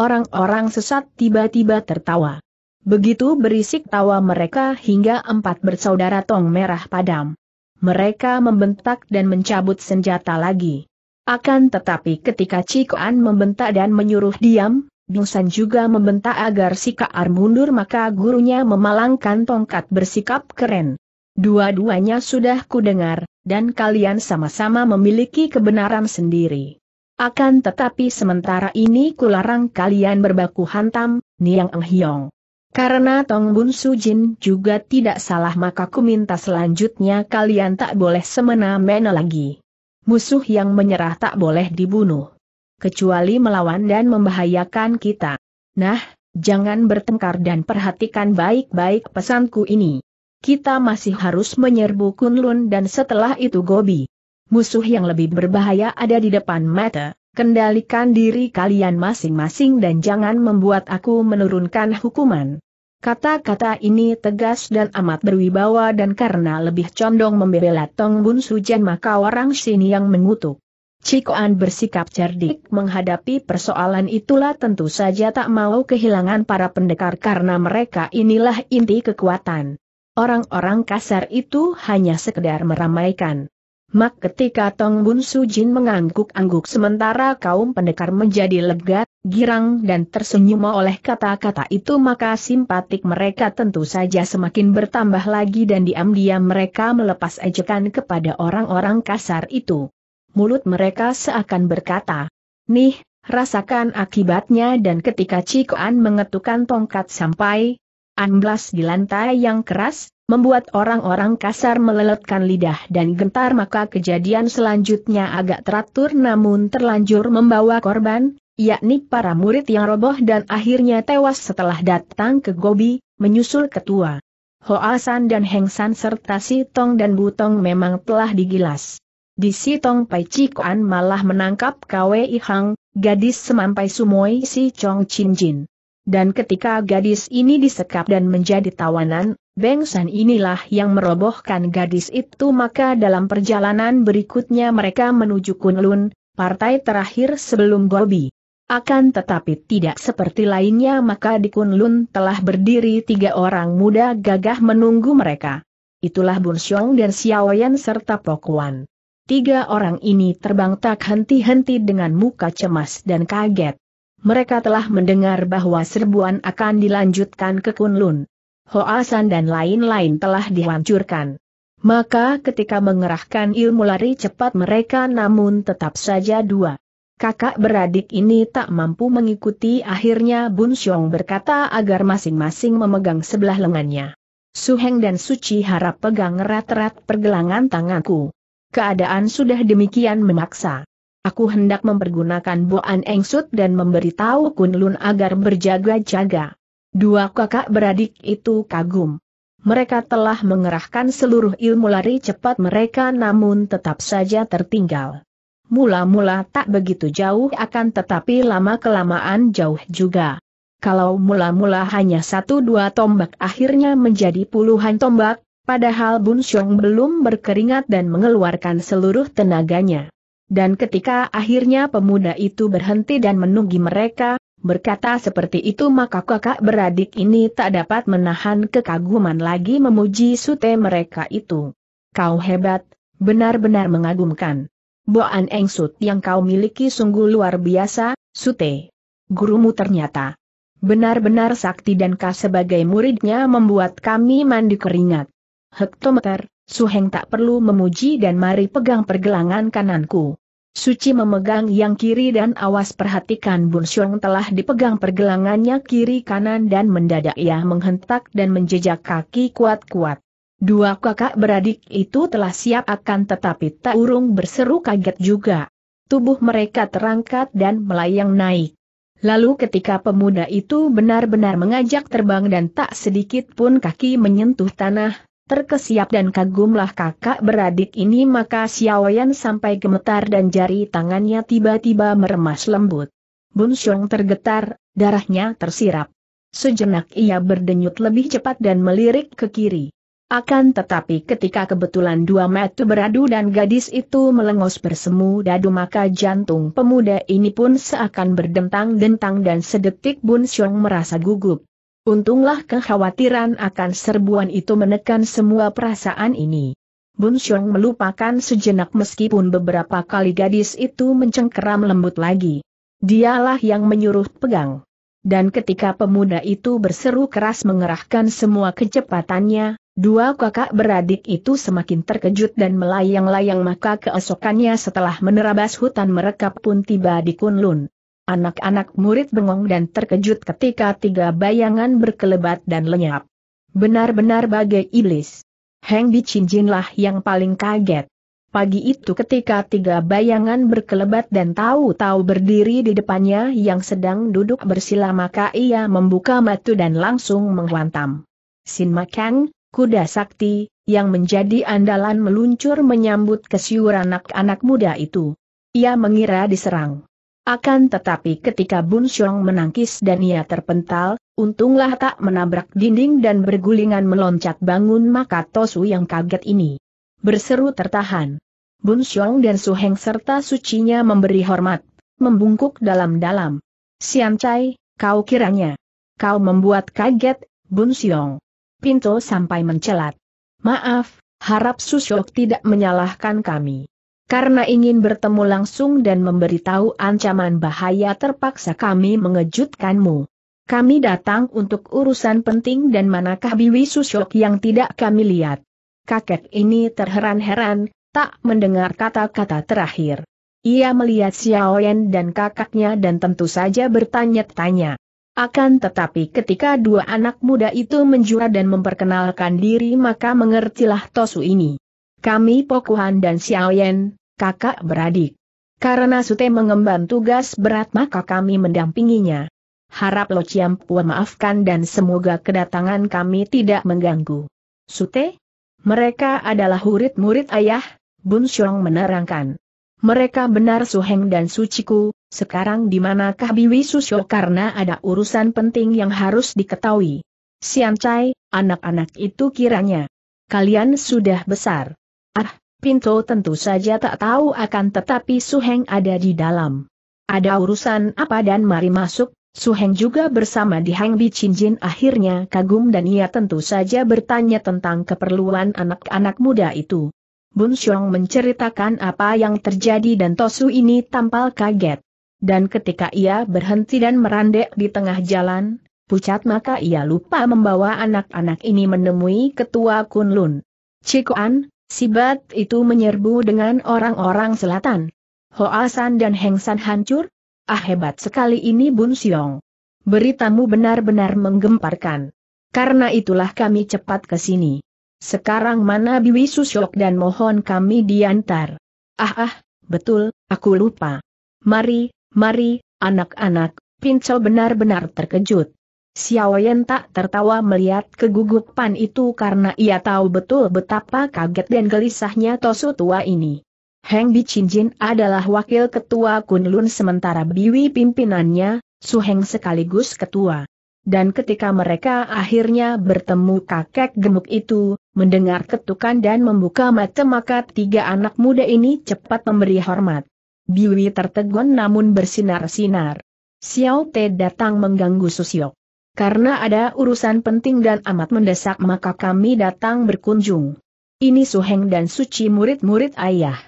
Orang-orang sesat tiba-tiba tertawa. Begitu berisik tawa mereka hingga empat bersaudara tong merah padam. Mereka membentak dan mencabut senjata lagi. Akan tetapi ketika Cikoan membentak dan menyuruh diam, Bingsan juga membentak agar si Kaar mundur maka gurunya memalangkan tongkat bersikap keren. Dua-duanya sudah kudengar, dan kalian sama-sama memiliki kebenaran sendiri. Akan tetapi sementara ini kularang kalian berbaku hantam, Niang Eng Hiong. Karena Tong Bun Su Jin juga tidak salah maka ku minta selanjutnya kalian tak boleh semena-mena lagi musuh yang menyerah tak boleh dibunuh. Kecuali melawan dan membahayakan kita. Nah, jangan bertengkar dan perhatikan baik-baik pesanku ini. Kita masih harus menyerbu Kunlun dan setelah itu Gobi. Musuh yang lebih berbahaya ada di depan mata. Kendalikan diri kalian masing-masing dan jangan membuat aku menurunkan hukuman. Kata-kata ini tegas dan amat berwibawa dan karena lebih condong membela Tong Bun sujan maka orang sini yang mengutuk. Cikoan bersikap cerdik menghadapi persoalan itulah tentu saja tak mau kehilangan para pendekar karena mereka inilah inti kekuatan. Orang-orang kasar itu hanya sekedar meramaikan. Mak ketika Tong Bun Su Jin mengangguk-angguk sementara kaum pendekar menjadi lega, girang dan tersenyum oleh kata-kata itu maka simpatik mereka tentu saja semakin bertambah lagi dan diam-diam mereka melepas ejekan kepada orang-orang kasar itu. Mulut mereka seakan berkata, Nih, rasakan akibatnya dan ketika Cikoan mengetukkan tongkat sampai, anblas di lantai yang keras, membuat orang-orang kasar meleletkan lidah dan gentar maka kejadian selanjutnya agak teratur namun terlanjur membawa korban, yakni para murid yang roboh dan akhirnya tewas setelah datang ke Gobi, menyusul ketua. Hoasan dan Heng San serta Si Tong dan Butong memang telah digilas. Di Si Tong Pai Cikoan malah menangkap Kwei Hang, gadis semampai Sumoi Si Chong Chin Jin. Dan ketika gadis ini disekap dan menjadi tawanan, Bengsan inilah yang merobohkan gadis itu maka dalam perjalanan berikutnya mereka menuju Kunlun, partai terakhir sebelum Gobi. Akan tetapi tidak seperti lainnya maka di Kunlun telah berdiri tiga orang muda gagah menunggu mereka. Itulah Xiong dan Xiaoyan serta Pokuan. Tiga orang ini terbang tak henti-henti dengan muka cemas dan kaget. Mereka telah mendengar bahwa serbuan akan dilanjutkan ke Kunlun. Hoasan dan lain-lain telah dihancurkan. Maka ketika mengerahkan ilmu lari cepat mereka namun tetap saja dua. Kakak beradik ini tak mampu mengikuti akhirnya Bun Xiong berkata agar masing-masing memegang sebelah lengannya. Su Heng dan Suci harap pegang erat-erat pergelangan tanganku. Keadaan sudah demikian memaksa. Aku hendak mempergunakan Boan Engsut dan memberitahu Kunlun agar berjaga-jaga. Dua kakak beradik itu kagum. Mereka telah mengerahkan seluruh ilmu lari cepat mereka namun tetap saja tertinggal. Mula-mula tak begitu jauh akan tetapi lama-kelamaan jauh juga. Kalau mula-mula hanya satu dua tombak akhirnya menjadi puluhan tombak, padahal Bun Xiong belum berkeringat dan mengeluarkan seluruh tenaganya. Dan ketika akhirnya pemuda itu berhenti dan menunggi mereka, Berkata seperti itu maka kakak beradik ini tak dapat menahan kekaguman lagi memuji sute mereka itu. Kau hebat, benar-benar mengagumkan. Boan Eng Sut yang kau miliki sungguh luar biasa, sute. Gurumu ternyata benar-benar sakti dan kau sebagai muridnya membuat kami mandi keringat. Hektometer, Suheng tak perlu memuji dan mari pegang pergelangan kananku. Suci memegang yang kiri dan awas perhatikan Bun Xiong telah dipegang pergelangannya kiri kanan dan mendadak ia menghentak dan menjejak kaki kuat-kuat. Dua kakak beradik itu telah siap akan tetapi tak urung berseru kaget juga. Tubuh mereka terangkat dan melayang naik. Lalu ketika pemuda itu benar-benar mengajak terbang dan tak sedikit pun kaki menyentuh tanah, Terkesiap dan kagumlah kakak beradik ini maka Xiaoyan sampai gemetar dan jari tangannya tiba-tiba meremas lembut. Bun Xiong tergetar, darahnya tersirap. Sejenak ia berdenyut lebih cepat dan melirik ke kiri. Akan tetapi ketika kebetulan dua mata beradu dan gadis itu melengos bersemu dadu maka jantung pemuda ini pun seakan berdentang-dentang dan sedetik Bun Xiong merasa gugup. Untunglah kekhawatiran akan serbuan itu menekan semua perasaan ini. Bun Xiong melupakan sejenak meskipun beberapa kali gadis itu mencengkeram lembut lagi. Dialah yang menyuruh pegang. Dan ketika pemuda itu berseru keras mengerahkan semua kecepatannya, dua kakak beradik itu semakin terkejut dan melayang-layang maka keesokannya setelah menerabas hutan mereka pun tiba di Kunlun. Anak-anak murid bengong dan terkejut ketika tiga bayangan berkelebat dan lenyap. Benar-benar bagai iblis. Heng lah yang paling kaget. Pagi itu ketika tiga bayangan berkelebat dan tahu-tahu berdiri di depannya yang sedang duduk bersila maka ia membuka mata dan langsung menghantam. Sin Makang, kuda sakti, yang menjadi andalan meluncur menyambut kesiuran anak-anak muda itu. Ia mengira diserang. Akan tetapi ketika Bun Xiong menangkis dan ia terpental, untunglah tak menabrak dinding dan bergulingan meloncat bangun maka Tosu yang kaget ini. Berseru tertahan. Bun Xiong dan Su Heng serta sucinya memberi hormat, membungkuk dalam-dalam. Sian Chai, kau kiranya. Kau membuat kaget, Bun Xiong. Pinto sampai mencelat. Maaf, harap Su Xiong tidak menyalahkan kami. Karena ingin bertemu langsung dan memberitahu ancaman bahaya terpaksa kami mengejutkanmu. Kami datang untuk urusan penting dan manakah Biwi Susyok yang tidak kami lihat. Kakek ini terheran-heran, tak mendengar kata-kata terakhir. Ia melihat Xiao Yan dan kakaknya dan tentu saja bertanya-tanya. Akan tetapi ketika dua anak muda itu menjura dan memperkenalkan diri maka mengertilah Tosu ini. Kami Pokuhan dan Xiao Yan kakak beradik. Karena Sute mengemban tugas berat maka kami mendampinginya. Harap Lo Ciampua maafkan dan semoga kedatangan kami tidak mengganggu. Sute? Mereka adalah murid-murid ayah, Bun Xiong menerangkan. Mereka benar Su Heng dan Suciku, sekarang di manakah Biwi Susyo karena ada urusan penting yang harus diketahui. Sian anak-anak itu kiranya. Kalian sudah besar. Ah, Pinto tentu saja tak tahu akan tetapi Su Heng ada di dalam. Ada urusan apa dan mari masuk, Su Heng juga bersama di Hang Bicinjin akhirnya kagum dan ia tentu saja bertanya tentang keperluan anak-anak muda itu. Bun Xiong menceritakan apa yang terjadi dan Tosu ini tampal kaget. Dan ketika ia berhenti dan merandek di tengah jalan, pucat maka ia lupa membawa anak-anak ini menemui ketua Kunlun. Cikuan, Sibat itu menyerbu dengan orang-orang selatan. Hoa San dan Heng San hancur? Ah hebat sekali ini Bun Siong. Beritamu benar-benar menggemparkan. Karena itulah kami cepat ke sini. Sekarang mana Biwi Susyok dan mohon kami diantar. Ah ah, betul, aku lupa. Mari, mari, anak-anak, Pinco benar-benar terkejut. Xiao Yan tak tertawa melihat kegugupan itu karena ia tahu betul betapa kaget dan gelisahnya Tosu tua ini. Heng Bichinjin adalah wakil ketua Kunlun sementara Biwi pimpinannya, Su Heng sekaligus ketua. Dan ketika mereka akhirnya bertemu kakek gemuk itu, mendengar ketukan dan membuka mata maka tiga anak muda ini cepat memberi hormat. Biwi tertegun namun bersinar-sinar. Xiao Te datang mengganggu Susiok. Karena ada urusan penting dan amat mendesak maka kami datang berkunjung. Ini Suheng dan Suci murid-murid ayah.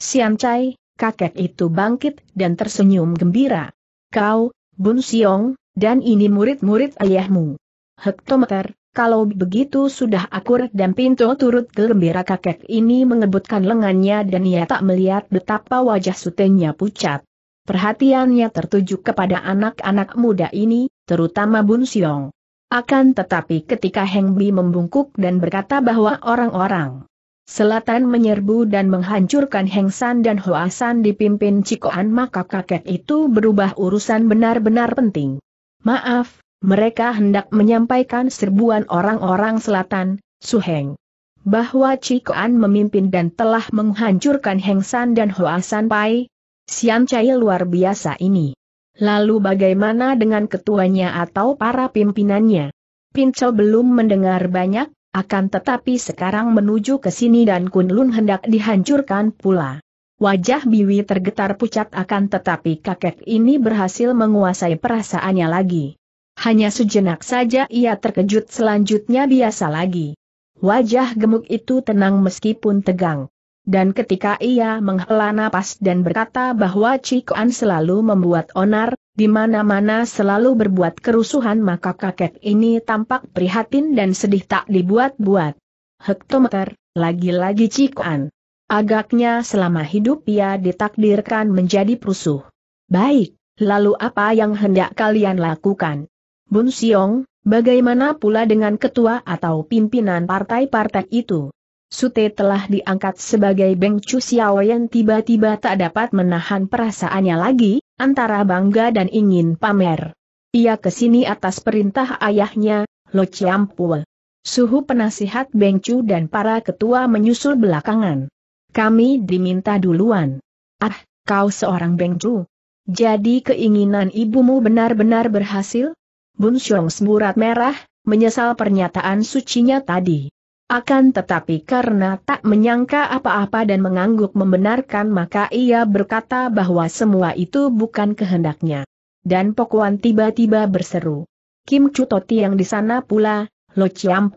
Sian Chai, kakek itu bangkit dan tersenyum gembira. Kau, Bun Siong, dan ini murid-murid ayahmu. Hektometer, kalau begitu sudah akur dan pintu turut gembira kakek ini mengebutkan lengannya dan ia tak melihat betapa wajah sutenya pucat. Perhatiannya tertuju kepada anak-anak muda ini, terutama Bun Siong. Akan tetapi ketika Heng Bi membungkuk dan berkata bahwa orang-orang selatan menyerbu dan menghancurkan Heng San dan Hoa San dipimpin Cikoan maka kakek itu berubah urusan benar-benar penting. Maaf, mereka hendak menyampaikan serbuan orang-orang selatan, Su Heng, Bahwa Cikoan memimpin dan telah menghancurkan Heng San dan Hoa San Pai, Sian Chai luar biasa ini. Lalu bagaimana dengan ketuanya atau para pimpinannya? Pinco belum mendengar banyak, akan tetapi sekarang menuju ke sini dan Kunlun hendak dihancurkan pula. Wajah Biwi tergetar pucat akan tetapi kakek ini berhasil menguasai perasaannya lagi. Hanya sejenak saja ia terkejut selanjutnya biasa lagi. Wajah gemuk itu tenang meskipun tegang. Dan ketika ia menghela nafas dan berkata bahwa Cikuan selalu membuat onar, di mana-mana selalu berbuat kerusuhan maka kakek ini tampak prihatin dan sedih tak dibuat-buat. Hektometer, lagi-lagi Cikuan. Agaknya selama hidup ia ditakdirkan menjadi perusuh. Baik, lalu apa yang hendak kalian lakukan? Bun Siong, bagaimana pula dengan ketua atau pimpinan partai-partai itu? Sute telah diangkat sebagai Beng Chu Xiao yang tiba-tiba tak dapat menahan perasaannya lagi, antara bangga dan ingin pamer. Ia kesini atas perintah ayahnya, Lo Chiampul. Suhu penasihat Beng Chu dan para ketua menyusul belakangan. Kami diminta duluan. Ah, kau seorang Beng Chu. Jadi keinginan ibumu benar-benar berhasil? Bun Xiong semburat merah, menyesal pernyataan sucinya tadi. Akan tetapi karena tak menyangka apa-apa dan mengangguk membenarkan maka ia berkata bahwa semua itu bukan kehendaknya. Dan Pokuan tiba-tiba berseru. Kim Chutoti yang di sana pula, Lo Chiam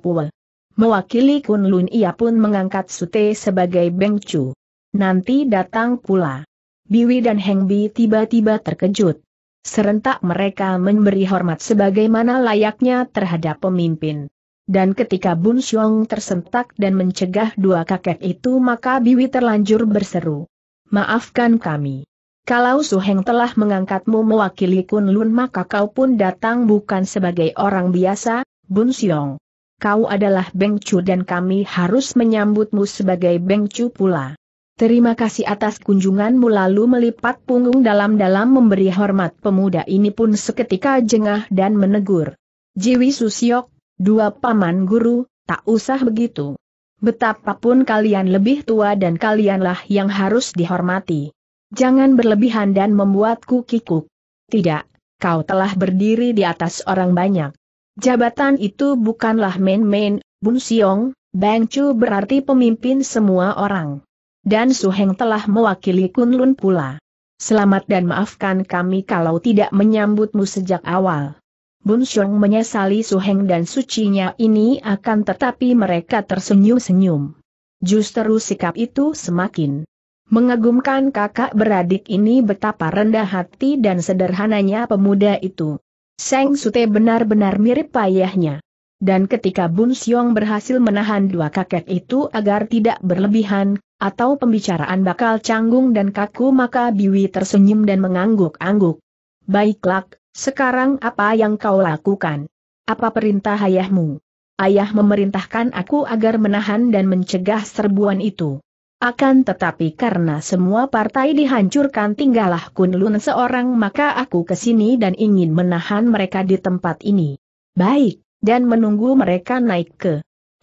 Mewakili Kun Lun ia pun mengangkat Sute sebagai Beng Chu. Nanti datang pula. Biwi dan Heng Bi tiba-tiba terkejut. Serentak mereka memberi hormat sebagaimana layaknya terhadap pemimpin. Dan ketika Bun Xiong tersentak dan mencegah dua kakek itu maka Biwi terlanjur berseru. Maafkan kami. Kalau Su Heng telah mengangkatmu mewakili Kun Lun maka kau pun datang bukan sebagai orang biasa, Bun Xiong. Kau adalah Beng Chu dan kami harus menyambutmu sebagai Beng Chu pula. Terima kasih atas kunjunganmu lalu melipat punggung dalam-dalam memberi hormat pemuda ini pun seketika jengah dan menegur. Jiwi Susiok Dua paman guru, tak usah begitu. Betapapun kalian lebih tua dan kalianlah yang harus dihormati. Jangan berlebihan dan membuatku kikuk. Tidak, kau telah berdiri di atas orang banyak. Jabatan itu bukanlah main-main, Bun Siong, Bang Chu berarti pemimpin semua orang. Dan Su Heng telah mewakili Kun Lun pula. Selamat dan maafkan kami kalau tidak menyambutmu sejak awal. Bun Xiong menyesali Su Heng dan sucinya ini akan tetapi mereka tersenyum-senyum. Justru sikap itu semakin mengagumkan kakak beradik ini betapa rendah hati dan sederhananya pemuda itu. Seng Sute benar-benar mirip ayahnya. Dan ketika Bun Xiong berhasil menahan dua kakek itu agar tidak berlebihan, atau pembicaraan bakal canggung dan kaku maka Biwi tersenyum dan mengangguk-angguk. Baiklah, sekarang apa yang kau lakukan? Apa perintah ayahmu? Ayah memerintahkan aku agar menahan dan mencegah serbuan itu. Akan tetapi karena semua partai dihancurkan tinggallah Kunlun seorang maka aku kesini dan ingin menahan mereka di tempat ini. Baik, dan menunggu mereka naik ke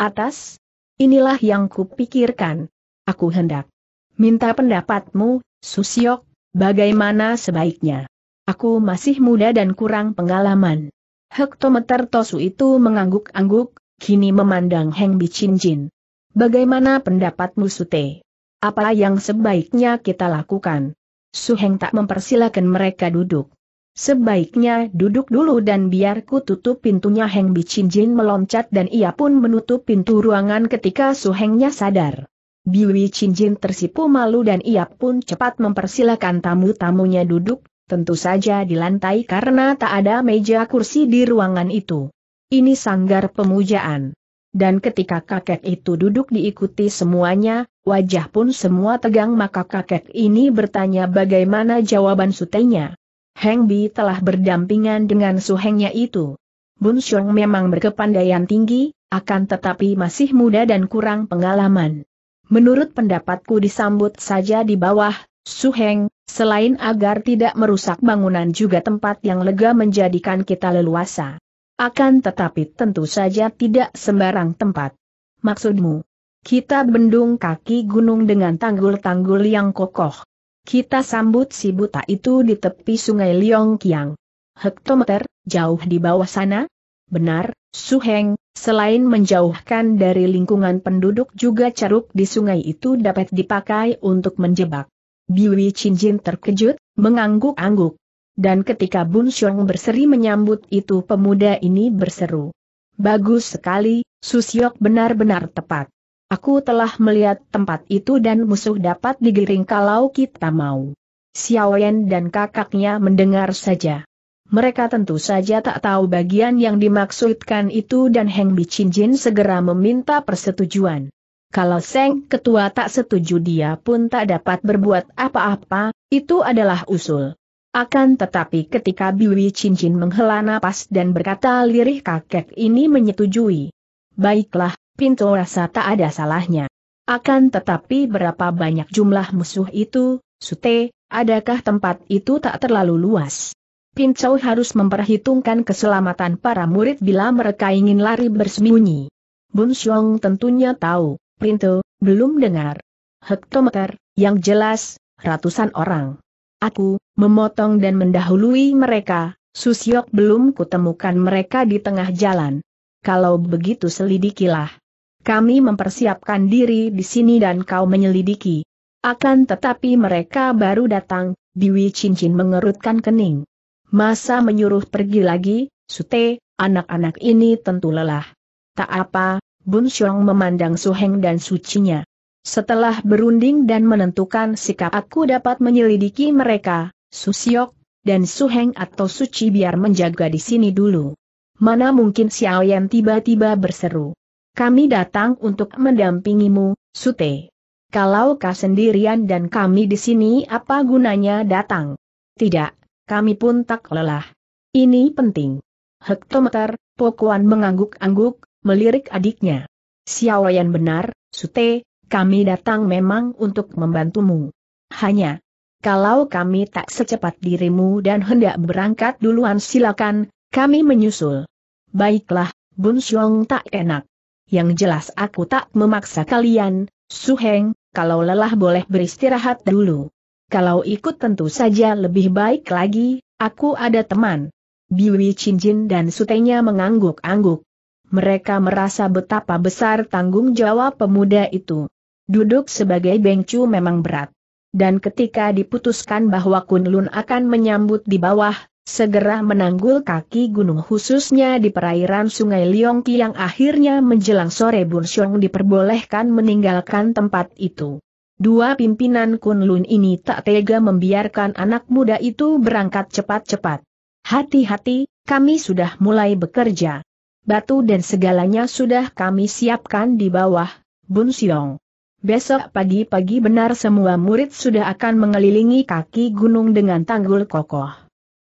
atas? Inilah yang kupikirkan. Aku hendak minta pendapatmu, Susiok, bagaimana sebaiknya? Aku masih muda dan kurang pengalaman. Hektometer Tosu itu mengangguk-angguk, kini memandang Heng Bicin Bagaimana pendapatmu Sute? Apa yang sebaiknya kita lakukan? Suheng tak mempersilahkan mereka duduk. Sebaiknya duduk dulu dan biarku tutup pintunya Heng Bicin Jin meloncat dan ia pun menutup pintu ruangan ketika Suhengnya sadar. Biwi Cinjin tersipu malu dan ia pun cepat mempersilahkan tamu-tamunya duduk tentu saja di lantai karena tak ada meja kursi di ruangan itu. Ini sanggar pemujaan. Dan ketika kakek itu duduk diikuti semuanya, wajah pun semua tegang maka kakek ini bertanya bagaimana jawaban sutenya. Heng Bi telah berdampingan dengan suhengnya itu. Bun Xiong memang berkepandaian tinggi, akan tetapi masih muda dan kurang pengalaman. Menurut pendapatku disambut saja di bawah, Suheng, Selain agar tidak merusak bangunan juga tempat yang lega menjadikan kita leluasa. Akan tetapi tentu saja tidak sembarang tempat. Maksudmu? Kita bendung kaki gunung dengan tanggul-tanggul yang kokoh. Kita sambut si buta itu di tepi sungai Kiang. Hektometer, jauh di bawah sana? Benar, Suheng, selain menjauhkan dari lingkungan penduduk juga ceruk di sungai itu dapat dipakai untuk menjebak. Biwi Jin terkejut, mengangguk-angguk. Dan ketika Bun Xiong berseri menyambut itu pemuda ini berseru. Bagus sekali, Susyok benar-benar tepat. Aku telah melihat tempat itu dan musuh dapat digiring kalau kita mau. Xiaoyan dan kakaknya mendengar saja. Mereka tentu saja tak tahu bagian yang dimaksudkan itu dan Heng Jin segera meminta persetujuan. Kalau Seng Ketua tak setuju dia pun tak dapat berbuat apa-apa, itu adalah usul. Akan tetapi ketika Biwi Cincin menghela napas dan berkata lirih kakek ini menyetujui. Baiklah, Pinto rasa tak ada salahnya. Akan tetapi berapa banyak jumlah musuh itu, Sute, adakah tempat itu tak terlalu luas? Pinto harus memperhitungkan keselamatan para murid bila mereka ingin lari bersembunyi. Bun Xiong tentunya tahu, Printo, belum dengar. Hektometer, yang jelas, ratusan orang. Aku, memotong dan mendahului mereka, Susiok belum kutemukan mereka di tengah jalan. Kalau begitu selidikilah. Kami mempersiapkan diri di sini dan kau menyelidiki. Akan tetapi mereka baru datang, Biwi Cincin mengerutkan kening. Masa menyuruh pergi lagi, Sute, anak-anak ini tentu lelah. Tak apa, Bun Xiong memandang Su Heng dan sucinya. Setelah berunding dan menentukan sikap aku dapat menyelidiki mereka, Su Siok, dan Su Heng atau Suci biar menjaga di sini dulu. Mana mungkin Xiao Yan tiba-tiba berseru. Kami datang untuk mendampingimu, Sute. Kalau kau sendirian dan kami di sini apa gunanya datang? Tidak, kami pun tak lelah. Ini penting. Hektometer, Pokuan mengangguk-angguk, melirik adiknya. Xiaoyan benar, Sute, kami datang memang untuk membantumu. Hanya, kalau kami tak secepat dirimu dan hendak berangkat duluan silakan, kami menyusul. Baiklah, Bun Xiong tak enak. Yang jelas aku tak memaksa kalian, Su Heng, kalau lelah boleh beristirahat dulu. Kalau ikut tentu saja lebih baik lagi, aku ada teman. Biwi Chin Jin dan sutenya mengangguk-angguk. Mereka merasa betapa besar tanggung jawab pemuda itu. Duduk sebagai bengcu memang berat. Dan ketika diputuskan bahwa Kunlun akan menyambut di bawah, segera menanggul kaki gunung khususnya di perairan sungai Liongki yang akhirnya menjelang sore Bunsyong diperbolehkan meninggalkan tempat itu. Dua pimpinan Kunlun ini tak tega membiarkan anak muda itu berangkat cepat-cepat. Hati-hati, kami sudah mulai bekerja batu dan segalanya sudah kami siapkan di bawah, Bun Siong. Besok pagi-pagi benar semua murid sudah akan mengelilingi kaki gunung dengan tanggul kokoh.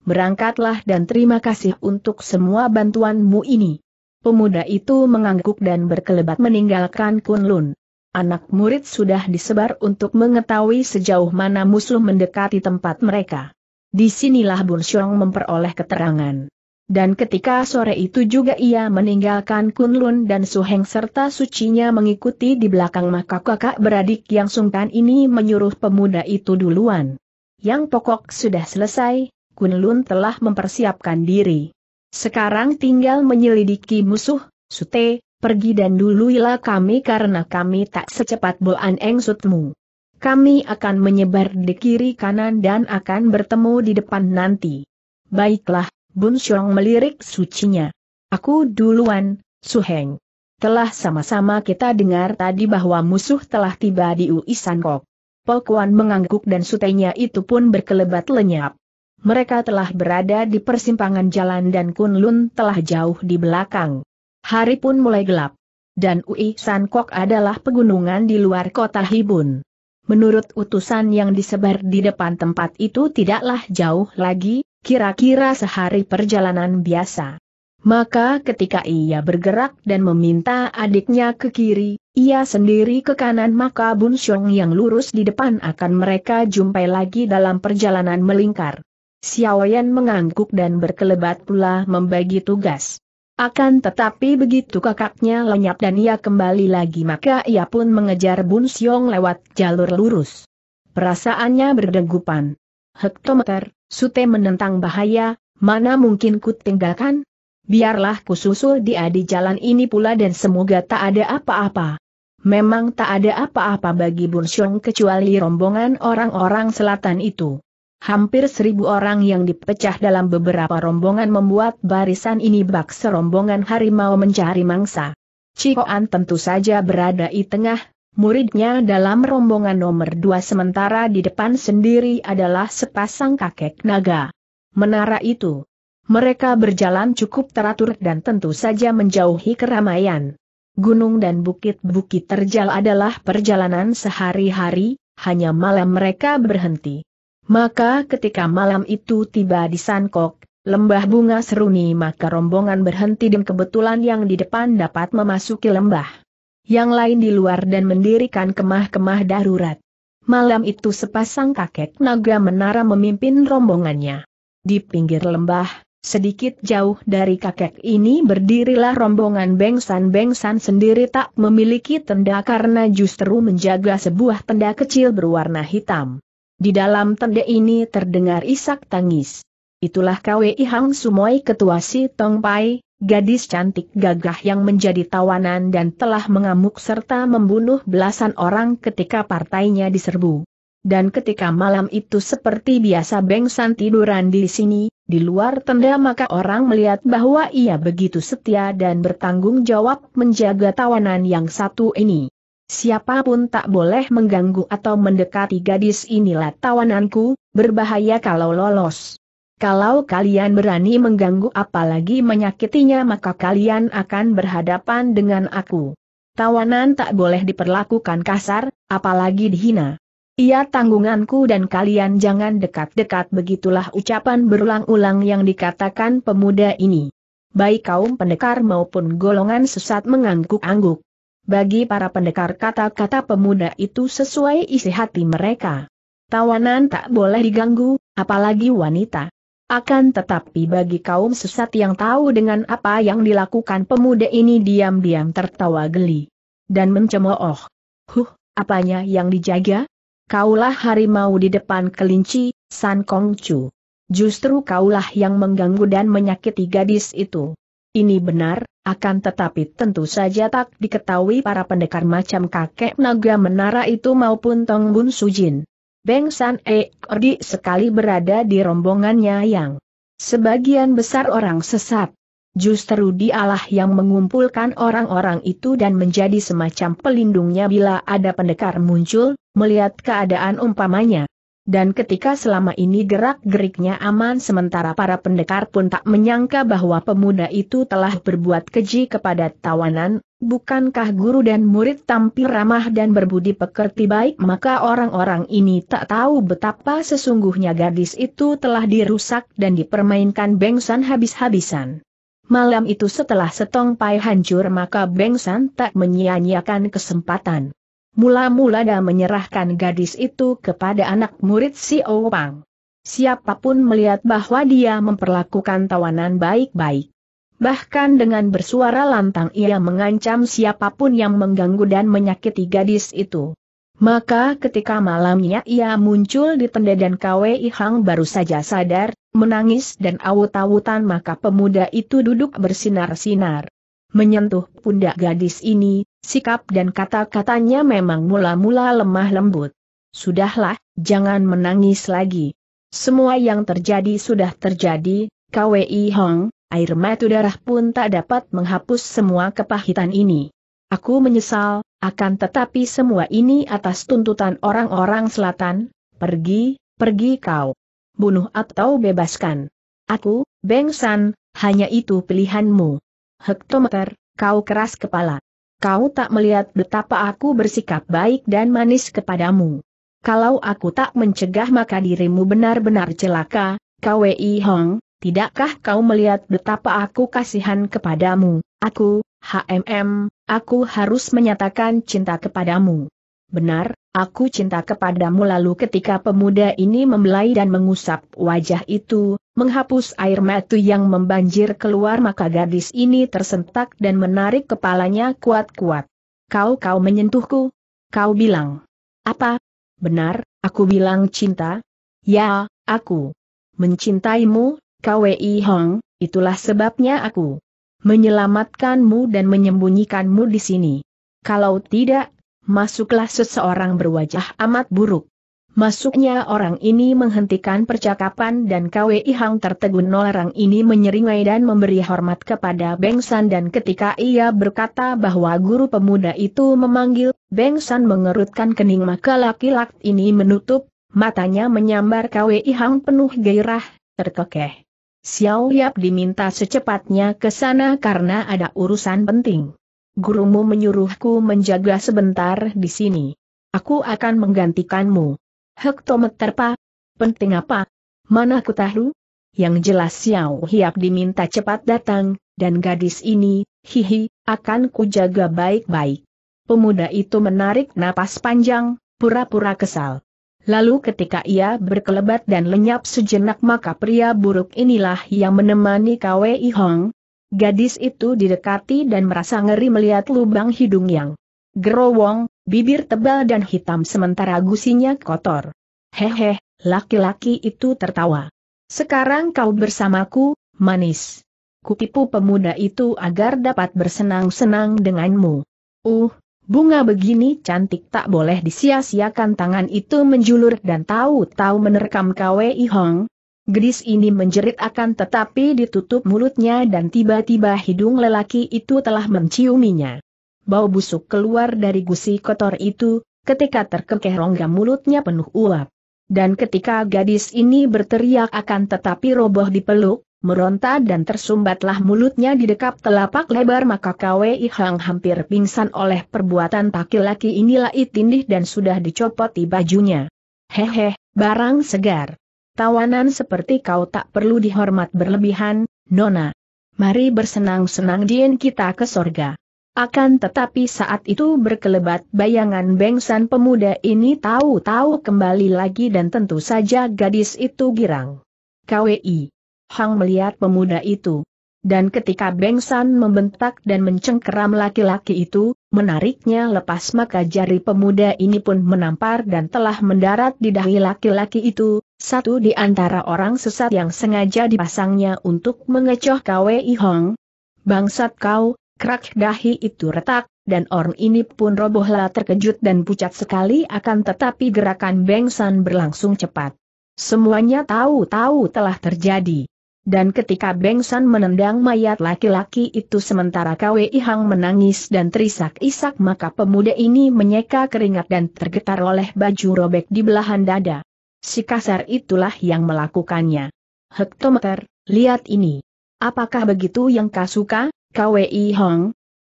Berangkatlah dan terima kasih untuk semua bantuanmu ini. Pemuda itu mengangguk dan berkelebat meninggalkan Kunlun. Anak murid sudah disebar untuk mengetahui sejauh mana musuh mendekati tempat mereka. Disinilah Bun Siong memperoleh keterangan. Dan ketika sore itu juga ia meninggalkan Kunlun dan Suheng serta sucinya mengikuti di belakang maka kakak beradik yang sungkan ini menyuruh pemuda itu duluan. Yang pokok sudah selesai, Kunlun telah mempersiapkan diri. Sekarang tinggal menyelidiki musuh, Sute, pergi dan duluilah kami karena kami tak secepat Boan Eng Sutmu. Kami akan menyebar di kiri kanan dan akan bertemu di depan nanti. Baiklah, Bun Xiong melirik sucinya. Aku duluan, Su Heng. Telah sama-sama kita dengar tadi bahwa musuh telah tiba di Ui Sankok. Polkuan mengangguk dan sutenya itu pun berkelebat lenyap. Mereka telah berada di persimpangan jalan dan Kunlun telah jauh di belakang. Hari pun mulai gelap. Dan Ui Sankok adalah pegunungan di luar kota Hibun. Menurut utusan yang disebar di depan tempat itu tidaklah jauh lagi, kira-kira sehari perjalanan biasa. Maka ketika ia bergerak dan meminta adiknya ke kiri, ia sendiri ke kanan maka Bun Xiong yang lurus di depan akan mereka jumpai lagi dalam perjalanan melingkar. Xiaoyan mengangguk dan berkelebat pula membagi tugas. Akan tetapi begitu kakaknya lenyap dan ia kembali lagi maka ia pun mengejar Bun Xiong lewat jalur lurus. Perasaannya berdegupan. Hektometer, Sute menentang bahaya, mana mungkin ku tinggalkan? Biarlah ku susul dia di jalan ini pula dan semoga tak ada apa-apa. Memang tak ada apa-apa bagi Bunsyong kecuali rombongan orang-orang selatan itu. Hampir seribu orang yang dipecah dalam beberapa rombongan membuat barisan ini bak serombongan harimau mencari mangsa. Cikoan tentu saja berada di tengah, Muridnya dalam rombongan nomor dua sementara di depan sendiri adalah sepasang kakek naga. Menara itu. Mereka berjalan cukup teratur dan tentu saja menjauhi keramaian. Gunung dan bukit-bukit terjal adalah perjalanan sehari-hari, hanya malam mereka berhenti. Maka ketika malam itu tiba di Sankok, lembah bunga seruni maka rombongan berhenti dan kebetulan yang di depan dapat memasuki lembah yang lain di luar dan mendirikan kemah-kemah darurat. Malam itu sepasang kakek naga menara memimpin rombongannya. Di pinggir lembah, sedikit jauh dari kakek ini berdirilah rombongan bengsan-bengsan sendiri tak memiliki tenda karena justru menjaga sebuah tenda kecil berwarna hitam. Di dalam tenda ini terdengar isak tangis. Itulah KWI Hang Sumoy ketua si Tong Pai, gadis cantik gagah yang menjadi tawanan dan telah mengamuk serta membunuh belasan orang ketika partainya diserbu. Dan ketika malam itu seperti biasa Bengsan tiduran di sini, di luar tenda maka orang melihat bahwa ia begitu setia dan bertanggung jawab menjaga tawanan yang satu ini. Siapapun tak boleh mengganggu atau mendekati gadis inilah tawananku, berbahaya kalau lolos. Kalau kalian berani mengganggu apalagi menyakitinya maka kalian akan berhadapan dengan aku. Tawanan tak boleh diperlakukan kasar, apalagi dihina. Ia tanggunganku dan kalian jangan dekat-dekat begitulah ucapan berulang-ulang yang dikatakan pemuda ini. Baik kaum pendekar maupun golongan sesat mengangguk-angguk. Bagi para pendekar kata-kata pemuda itu sesuai isi hati mereka. Tawanan tak boleh diganggu, apalagi wanita. Akan tetapi bagi kaum sesat yang tahu dengan apa yang dilakukan pemuda ini diam-diam tertawa geli. Dan mencemooh. Huh, apanya yang dijaga? Kaulah harimau di depan kelinci, San Kong Chu. Justru kaulah yang mengganggu dan menyakiti gadis itu. Ini benar, akan tetapi tentu saja tak diketahui para pendekar macam kakek naga menara itu maupun Tong Bun Sujin. Beng San E. Ekordi sekali berada di rombongannya yang sebagian besar orang sesat. Justru dialah yang mengumpulkan orang-orang itu dan menjadi semacam pelindungnya bila ada pendekar muncul, melihat keadaan umpamanya. Dan ketika selama ini gerak-geriknya aman sementara para pendekar pun tak menyangka bahwa pemuda itu telah berbuat keji kepada tawanan, bukankah guru dan murid tampil ramah dan berbudi pekerti baik maka orang-orang ini tak tahu betapa sesungguhnya gadis itu telah dirusak dan dipermainkan bengsan habis-habisan. Malam itu setelah setong pai hancur maka bengsan tak menyia-nyiakan kesempatan. Mula-mula dia menyerahkan gadis itu kepada anak murid si Owang. Siapapun melihat bahwa dia memperlakukan tawanan baik-baik. Bahkan dengan bersuara lantang ia mengancam siapapun yang mengganggu dan menyakiti gadis itu. Maka ketika malamnya ia muncul di tenda dan KWI Hang baru saja sadar, menangis dan awut-awutan maka pemuda itu duduk bersinar-sinar. Menyentuh pundak gadis ini, sikap dan kata-katanya memang mula-mula lemah lembut. Sudahlah, jangan menangis lagi. Semua yang terjadi sudah terjadi, KWI Hong, air mata darah pun tak dapat menghapus semua kepahitan ini. Aku menyesal, akan tetapi semua ini atas tuntutan orang-orang selatan, pergi, pergi kau. Bunuh atau bebaskan. Aku, Beng San, hanya itu pilihanmu hektometer, kau keras kepala. Kau tak melihat betapa aku bersikap baik dan manis kepadamu. Kalau aku tak mencegah maka dirimu benar-benar celaka, KWI Hong, tidakkah kau melihat betapa aku kasihan kepadamu, aku, HMM, aku harus menyatakan cinta kepadamu. Benar, Aku cinta kepadamu lalu ketika pemuda ini membelai dan mengusap wajah itu, menghapus air mata yang membanjir keluar maka gadis ini tersentak dan menarik kepalanya kuat-kuat. Kau kau menyentuhku? Kau bilang. Apa? Benar, aku bilang cinta? Ya, aku. Mencintaimu, KWI Hong, itulah sebabnya aku menyelamatkanmu dan menyembunyikanmu di sini. Kalau tidak, masuklah seseorang berwajah amat buruk. Masuknya orang ini menghentikan percakapan dan KWI Hang tertegun orang ini menyeringai dan memberi hormat kepada Beng San dan ketika ia berkata bahwa guru pemuda itu memanggil, Beng San mengerutkan kening maka laki-laki ini menutup, matanya menyambar KWI Hang penuh gairah, terkekeh. Xiao Yap diminta secepatnya ke sana karena ada urusan penting gurumu menyuruhku menjaga sebentar di sini. Aku akan menggantikanmu. Hektometer pak? Penting apa? Mana aku tahu? Yang jelas Xiao Hiap diminta cepat datang, dan gadis ini, hihi, akan kujaga baik-baik. Pemuda itu menarik napas panjang, pura-pura kesal. Lalu ketika ia berkelebat dan lenyap sejenak maka pria buruk inilah yang menemani KWI Hong, Gadis itu didekati dan merasa ngeri melihat lubang hidung yang gerowong, bibir tebal dan hitam sementara gusinya kotor. Hehe, laki-laki itu tertawa. Sekarang kau bersamaku, manis. Kutipu pemuda itu agar dapat bersenang-senang denganmu. Uh, bunga begini cantik tak boleh disia-siakan tangan itu menjulur dan tahu-tahu menerkam KWI Hong, Gadis ini menjerit akan tetapi ditutup mulutnya dan tiba-tiba hidung lelaki itu telah menciuminya. Bau busuk keluar dari gusi kotor itu, ketika terkekeh rongga mulutnya penuh uap. Dan ketika gadis ini berteriak akan tetapi roboh dipeluk, meronta dan tersumbatlah mulutnya di dekap telapak lebar maka kwi Hang hampir pingsan oleh perbuatan laki-laki inilah itindih dan sudah dicopot di bajunya. Hehe, barang segar. Tawanan seperti kau tak perlu dihormat berlebihan, Nona. Mari bersenang-senang dien kita ke sorga. Akan tetapi saat itu berkelebat bayangan bengsan pemuda ini tahu-tahu kembali lagi dan tentu saja gadis itu girang. KWI. Hang melihat pemuda itu dan ketika Bengsan membentak dan mencengkeram laki-laki itu, menariknya lepas maka jari pemuda ini pun menampar dan telah mendarat di dahi laki-laki itu, satu di antara orang sesat yang sengaja dipasangnya untuk mengecoh KWI Hong. Bangsat kau, krak dahi itu retak, dan orang ini pun robohlah terkejut dan pucat sekali akan tetapi gerakan Bengsan berlangsung cepat. Semuanya tahu-tahu telah terjadi. Dan ketika Beng San menendang mayat laki-laki itu sementara Kwe Hang menangis dan terisak-isak maka pemuda ini menyeka keringat dan tergetar oleh baju robek di belahan dada. Si kasar itulah yang melakukannya. Hektometer, lihat ini. Apakah begitu yang kau suka, Kwe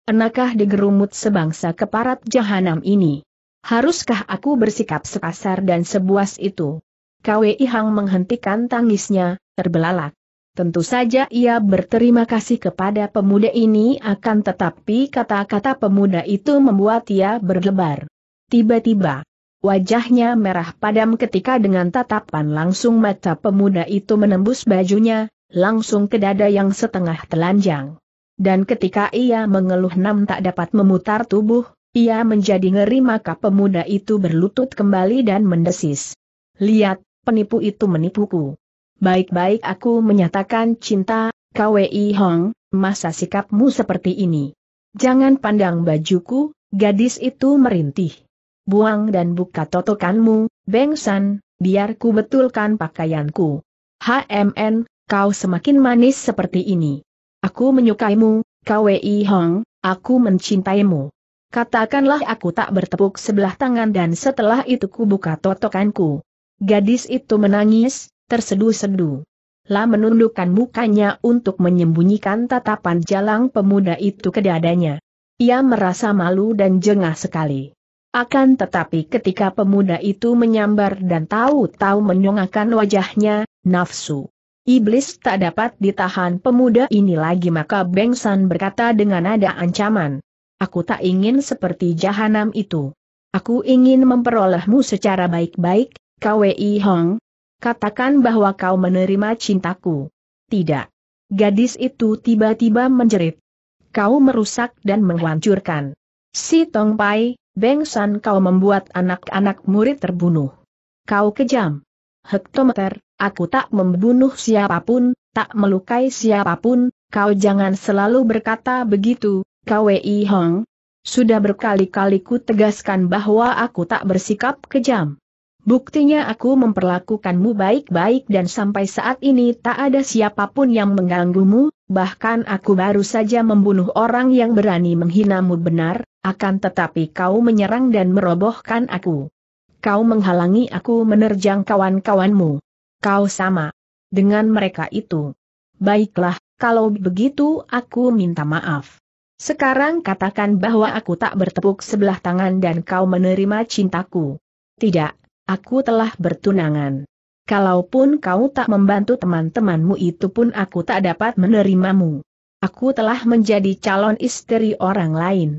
Enakah digerumut sebangsa keparat jahanam ini? Haruskah aku bersikap sekasar dan sebuas itu? Kwe Hang menghentikan tangisnya, terbelalak. Tentu saja ia berterima kasih kepada pemuda ini akan tetapi kata-kata pemuda itu membuat ia berdebar. Tiba-tiba, wajahnya merah padam ketika dengan tatapan langsung mata pemuda itu menembus bajunya, langsung ke dada yang setengah telanjang. Dan ketika ia mengeluh nam tak dapat memutar tubuh, ia menjadi ngeri maka pemuda itu berlutut kembali dan mendesis. Lihat, penipu itu menipuku baik-baik aku menyatakan cinta, KWI Hong, masa sikapmu seperti ini? Jangan pandang bajuku, gadis itu merintih. Buang dan buka totokanmu, Beng San, biar ku betulkan pakaianku. HMN, kau semakin manis seperti ini. Aku menyukaimu, KWI Hong, aku mencintaimu. Katakanlah aku tak bertepuk sebelah tangan dan setelah itu ku buka totokanku. Gadis itu menangis, tersedu-sedu. La menundukkan mukanya untuk menyembunyikan tatapan jalang pemuda itu ke dadanya. Ia merasa malu dan jengah sekali. Akan tetapi ketika pemuda itu menyambar dan tahu-tahu menyongakan wajahnya, nafsu. Iblis tak dapat ditahan pemuda ini lagi maka Bengsan berkata dengan nada ancaman. Aku tak ingin seperti jahanam itu. Aku ingin memperolehmu secara baik-baik, KWI Hong, katakan bahwa kau menerima cintaku. Tidak. Gadis itu tiba-tiba menjerit. Kau merusak dan menghancurkan. Si Tong Pai, Beng San kau membuat anak-anak murid terbunuh. Kau kejam. Hektometer, aku tak membunuh siapapun, tak melukai siapapun, kau jangan selalu berkata begitu, KWI Hong. Sudah berkali-kali ku tegaskan bahwa aku tak bersikap kejam. Buktinya aku memperlakukanmu baik-baik dan sampai saat ini tak ada siapapun yang mengganggumu, bahkan aku baru saja membunuh orang yang berani menghinamu benar, akan tetapi kau menyerang dan merobohkan aku. Kau menghalangi aku menerjang kawan-kawanmu. Kau sama dengan mereka itu. Baiklah, kalau begitu aku minta maaf. Sekarang katakan bahwa aku tak bertepuk sebelah tangan dan kau menerima cintaku. Tidak, Aku telah bertunangan. Kalaupun kau tak membantu teman-temanmu itu pun aku tak dapat menerimamu. Aku telah menjadi calon istri orang lain.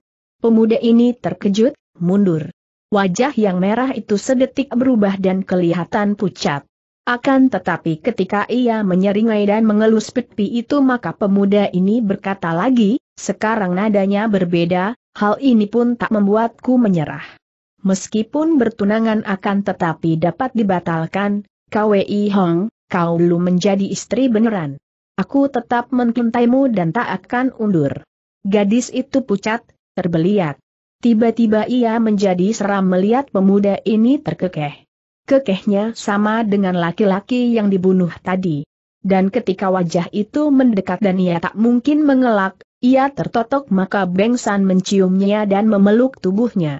Pemuda ini terkejut, mundur. Wajah yang merah itu sedetik berubah dan kelihatan pucat. Akan tetapi ketika ia menyeringai dan mengelus pipi itu maka pemuda ini berkata lagi, sekarang nadanya berbeda, hal ini pun tak membuatku menyerah meskipun bertunangan akan tetapi dapat dibatalkan, KWI Hong, kau belum menjadi istri beneran. Aku tetap mencintaimu dan tak akan undur. Gadis itu pucat, terbeliat. Tiba-tiba ia menjadi seram melihat pemuda ini terkekeh. Kekehnya sama dengan laki-laki yang dibunuh tadi. Dan ketika wajah itu mendekat dan ia tak mungkin mengelak, ia tertotok maka Beng San menciumnya dan memeluk tubuhnya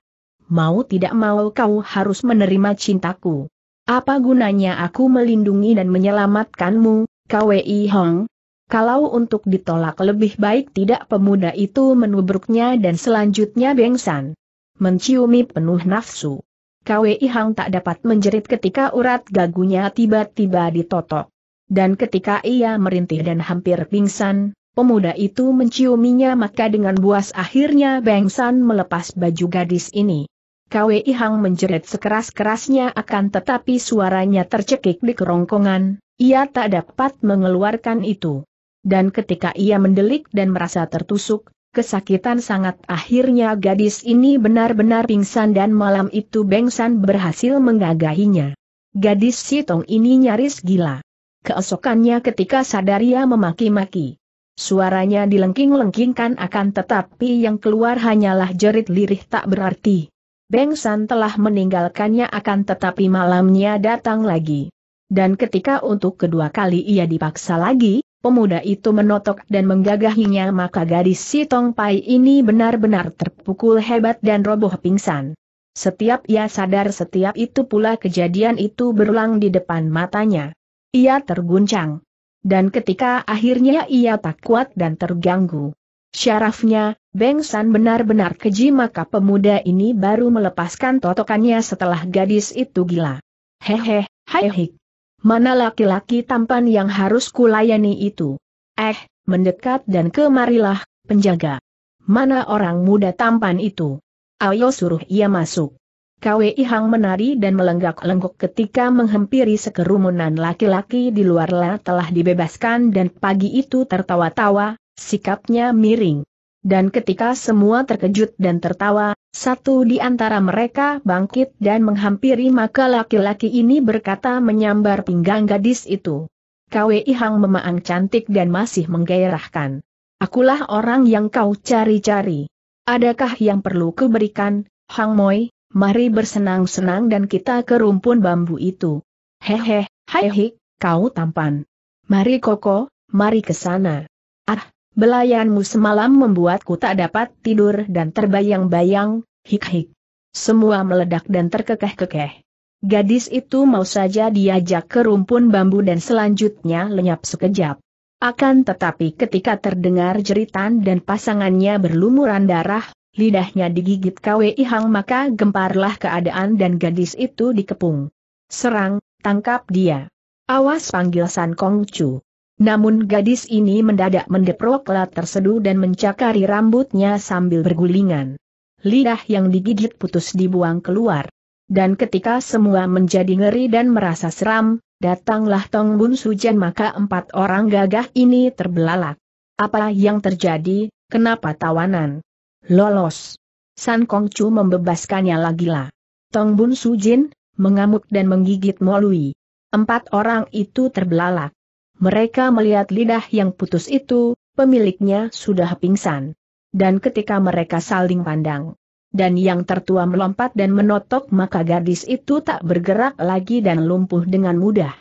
mau tidak mau kau harus menerima cintaku. Apa gunanya aku melindungi dan menyelamatkanmu, KWI Hong? Kalau untuk ditolak lebih baik tidak pemuda itu menubruknya dan selanjutnya bengsan. Menciumi penuh nafsu. KWI Hang tak dapat menjerit ketika urat gagunya tiba-tiba ditotok. Dan ketika ia merintih dan hampir pingsan, pemuda itu menciuminya maka dengan buas akhirnya bengsan melepas baju gadis ini. Kwei Hang menjerit sekeras-kerasnya akan tetapi suaranya tercekik di kerongkongan, ia tak dapat mengeluarkan itu. Dan ketika ia mendelik dan merasa tertusuk, kesakitan sangat akhirnya gadis ini benar-benar pingsan dan malam itu Bengsan berhasil menggagahinya. Gadis Sitong ini nyaris gila. Keesokannya ketika sadar ia memaki-maki. Suaranya dilengking-lengkingkan akan tetapi yang keluar hanyalah jerit lirih tak berarti. Beng San telah meninggalkannya akan tetapi malamnya datang lagi. Dan ketika untuk kedua kali ia dipaksa lagi, pemuda itu menotok dan menggagahinya maka gadis si Tong Pai ini benar-benar terpukul hebat dan roboh pingsan. Setiap ia sadar setiap itu pula kejadian itu berulang di depan matanya. Ia terguncang. Dan ketika akhirnya ia tak kuat dan terganggu. Syarafnya, Beng San benar-benar keji maka pemuda ini baru melepaskan totokannya setelah gadis itu gila. Hehe, hai hik. Mana laki-laki tampan yang harus kulayani itu? Eh, mendekat dan kemarilah, penjaga. Mana orang muda tampan itu? Ayo suruh ia masuk. KWI Hang menari dan melenggak-lenggok ketika menghampiri sekerumunan laki-laki di luar telah dibebaskan dan pagi itu tertawa-tawa, sikapnya miring dan ketika semua terkejut dan tertawa, satu di antara mereka bangkit dan menghampiri maka laki-laki ini berkata menyambar pinggang gadis itu. KWI Ihang, memaang cantik dan masih menggairahkan. Akulah orang yang kau cari-cari. Adakah yang perlu kuberikan, Hang Moi, mari bersenang-senang dan kita ke rumpun bambu itu. Hehe, hai hik, kau tampan. Mari koko, mari ke sana. Ah, Belayanmu semalam membuatku tak dapat tidur dan terbayang-bayang, hik-hik. Semua meledak dan terkekeh-kekeh. Gadis itu mau saja diajak ke rumpun bambu dan selanjutnya lenyap sekejap. Akan tetapi ketika terdengar jeritan dan pasangannya berlumuran darah, lidahnya digigit KWI ihang maka gemparlah keadaan dan gadis itu dikepung. Serang, tangkap dia. Awas panggil San Kong Chu. Namun gadis ini mendadak mendeproklat terseduh dan mencakari rambutnya sambil bergulingan. Lidah yang digigit putus dibuang keluar. Dan ketika semua menjadi ngeri dan merasa seram, datanglah Tong Bun Sujan maka empat orang gagah ini terbelalak. Apa yang terjadi, kenapa tawanan? Lolos. San Kong Chu membebaskannya lagi lah. Tong Bun Sujin, mengamuk dan menggigit Molui. Empat orang itu terbelalak. Mereka melihat lidah yang putus itu, pemiliknya sudah pingsan. Dan ketika mereka saling pandang, dan yang tertua melompat dan menotok maka gadis itu tak bergerak lagi dan lumpuh dengan mudah.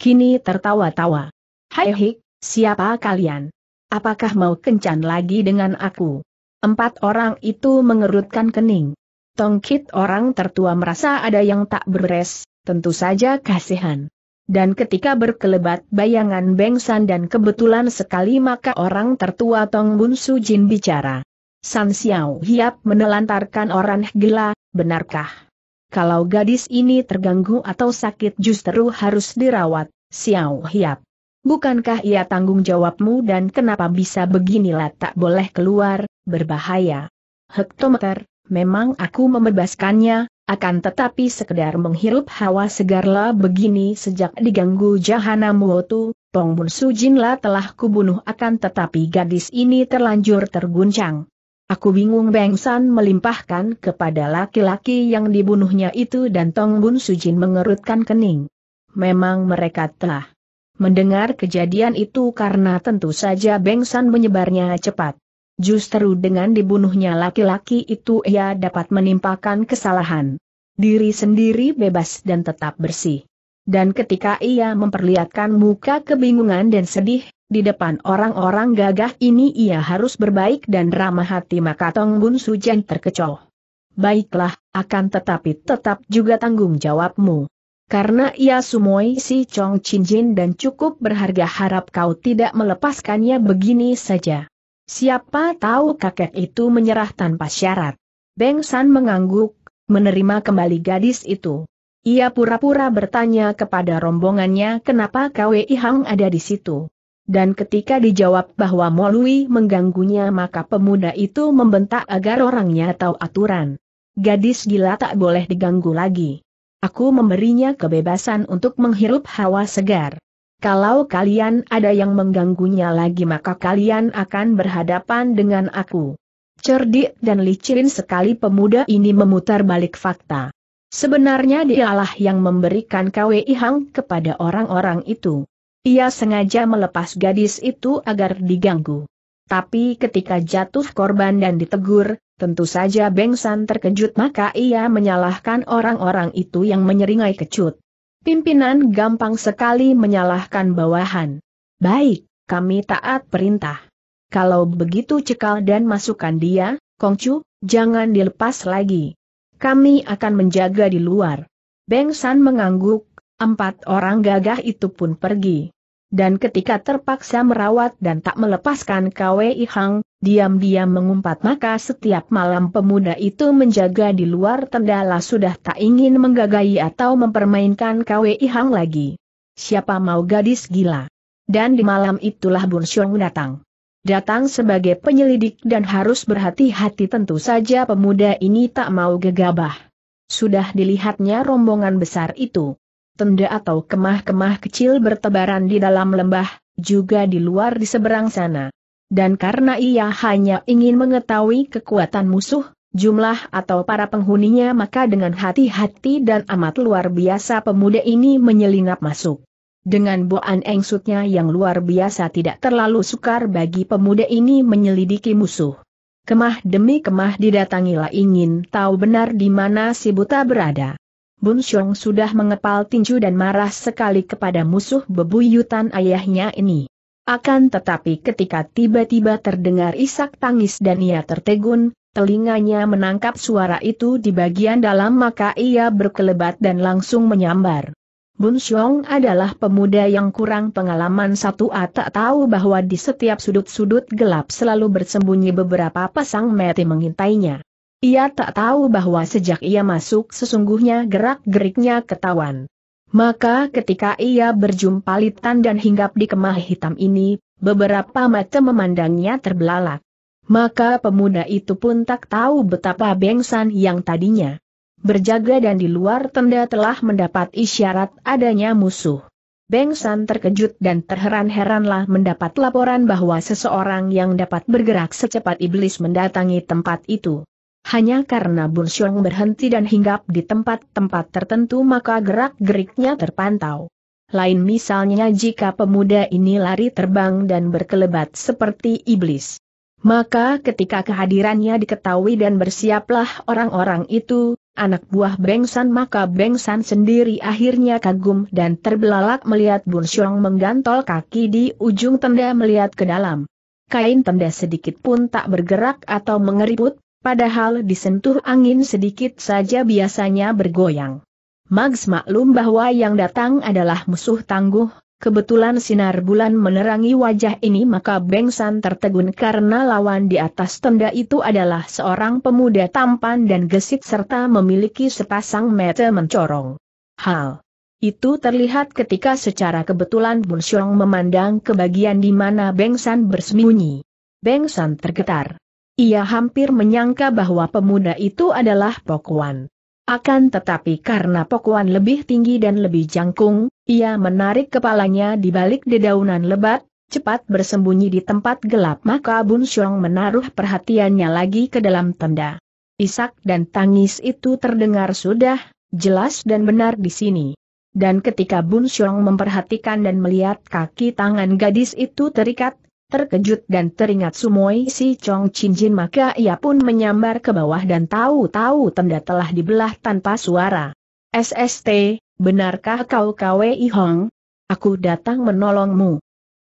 Kini tertawa-tawa. Hai hik, siapa kalian? Apakah mau kencan lagi dengan aku? Empat orang itu mengerutkan kening. Tongkit orang tertua merasa ada yang tak beres, tentu saja kasihan dan ketika berkelebat bayangan Bengsan dan kebetulan sekali maka orang tertua Tong Bun Su Jin bicara. San Xiao Hiap menelantarkan orang gila, benarkah? Kalau gadis ini terganggu atau sakit justru harus dirawat, Xiao Hiap. Bukankah ia tanggung jawabmu dan kenapa bisa beginilah tak boleh keluar, berbahaya. Hektometer, memang aku membebaskannya, akan tetapi sekedar menghirup hawa segarlah begini sejak diganggu Jahana Muotu, Pong Mun Sujinlah telah kubunuh akan tetapi gadis ini terlanjur terguncang. Aku bingung Beng San melimpahkan kepada laki-laki yang dibunuhnya itu dan Tong Bun Sujin mengerutkan kening. Memang mereka telah mendengar kejadian itu karena tentu saja Beng San menyebarnya cepat. Justru dengan dibunuhnya laki-laki itu ia dapat menimpakan kesalahan. Diri sendiri bebas dan tetap bersih. Dan ketika ia memperlihatkan muka kebingungan dan sedih, di depan orang-orang gagah ini ia harus berbaik dan ramah hati maka Tong Bun Sujan terkecoh. Baiklah, akan tetapi tetap juga tanggung jawabmu. Karena ia sumoi si Chong Chin Jin dan cukup berharga harap kau tidak melepaskannya begini saja. Siapa tahu kakek itu menyerah tanpa syarat. Beng San mengangguk, menerima kembali gadis itu. Ia pura-pura bertanya kepada rombongannya kenapa KWI Hang ada di situ. Dan ketika dijawab bahwa Molui mengganggunya maka pemuda itu membentak agar orangnya tahu aturan. Gadis gila tak boleh diganggu lagi. Aku memberinya kebebasan untuk menghirup hawa segar. Kalau kalian ada yang mengganggunya lagi maka kalian akan berhadapan dengan aku. Cerdik dan licin sekali pemuda ini memutar balik fakta. Sebenarnya dialah yang memberikan KWI Hang kepada orang-orang itu. Ia sengaja melepas gadis itu agar diganggu. Tapi ketika jatuh korban dan ditegur, tentu saja Bengsan terkejut maka ia menyalahkan orang-orang itu yang menyeringai kecut. Pimpinan gampang sekali menyalahkan bawahan. Baik, kami taat perintah. Kalau begitu cekal dan masukkan dia, Kongcu, jangan dilepas lagi. Kami akan menjaga di luar. Beng San mengangguk, empat orang gagah itu pun pergi dan ketika terpaksa merawat dan tak melepaskan Kwei Hang, diam-diam mengumpat maka setiap malam pemuda itu menjaga di luar tendala sudah tak ingin menggagahi atau mempermainkan Kwei Hang lagi. Siapa mau gadis gila? Dan di malam itulah Bun Xiong datang. Datang sebagai penyelidik dan harus berhati-hati tentu saja pemuda ini tak mau gegabah. Sudah dilihatnya rombongan besar itu tenda atau kemah-kemah kecil bertebaran di dalam lembah, juga di luar di seberang sana. Dan karena ia hanya ingin mengetahui kekuatan musuh, jumlah atau para penghuninya maka dengan hati-hati dan amat luar biasa pemuda ini menyelinap masuk. Dengan boan engsutnya yang luar biasa tidak terlalu sukar bagi pemuda ini menyelidiki musuh. Kemah demi kemah didatangilah ingin tahu benar di mana si buta berada. Bun Xiong sudah mengepal tinju dan marah sekali kepada musuh bebuyutan ayahnya ini. Akan tetapi ketika tiba-tiba terdengar isak tangis dan ia tertegun, telinganya menangkap suara itu di bagian dalam maka ia berkelebat dan langsung menyambar. Bun Xiong adalah pemuda yang kurang pengalaman satu tak tahu bahwa di setiap sudut-sudut gelap selalu bersembunyi beberapa pasang mati mengintainya. Ia tak tahu bahwa sejak ia masuk sesungguhnya gerak-geriknya ketahuan. Maka ketika ia berjumpa litan dan hinggap di kemah hitam ini, beberapa mata memandangnya terbelalak. Maka pemuda itu pun tak tahu betapa bengsan yang tadinya berjaga dan di luar tenda telah mendapat isyarat adanya musuh. Bengsan terkejut dan terheran-heranlah mendapat laporan bahwa seseorang yang dapat bergerak secepat iblis mendatangi tempat itu. Hanya karena Xiong berhenti dan hinggap di tempat-tempat tertentu maka gerak-geriknya terpantau. Lain misalnya jika pemuda ini lari terbang dan berkelebat seperti iblis. Maka ketika kehadirannya diketahui dan bersiaplah orang-orang itu, anak buah Bengsan maka Bengsan sendiri akhirnya kagum dan terbelalak melihat Xiong menggantol kaki di ujung tenda melihat ke dalam. Kain tenda sedikit pun tak bergerak atau mengeriput, Padahal disentuh angin sedikit saja biasanya bergoyang. Mags maklum bahwa yang datang adalah musuh tangguh, kebetulan sinar bulan menerangi wajah ini maka Bengsan tertegun karena lawan di atas tenda itu adalah seorang pemuda tampan dan gesit serta memiliki sepasang mata mencorong. Hal itu terlihat ketika secara kebetulan Bun memandang ke bagian di mana Bengsan bersembunyi. Bengsan tergetar. Ia hampir menyangka bahwa pemuda itu adalah Pokuan. Akan tetapi karena Pokuan lebih tinggi dan lebih jangkung, ia menarik kepalanya di balik dedaunan lebat, cepat bersembunyi di tempat gelap maka Bun Xiong menaruh perhatiannya lagi ke dalam tenda. Isak dan tangis itu terdengar sudah, jelas dan benar di sini. Dan ketika Bun Xiong memperhatikan dan melihat kaki tangan gadis itu terikat, Terkejut dan teringat Sumoi si Chong Jin maka ia pun menyambar ke bawah dan tahu-tahu tenda telah dibelah tanpa suara. SST, benarkah kau Kwe Hong? Aku datang menolongmu.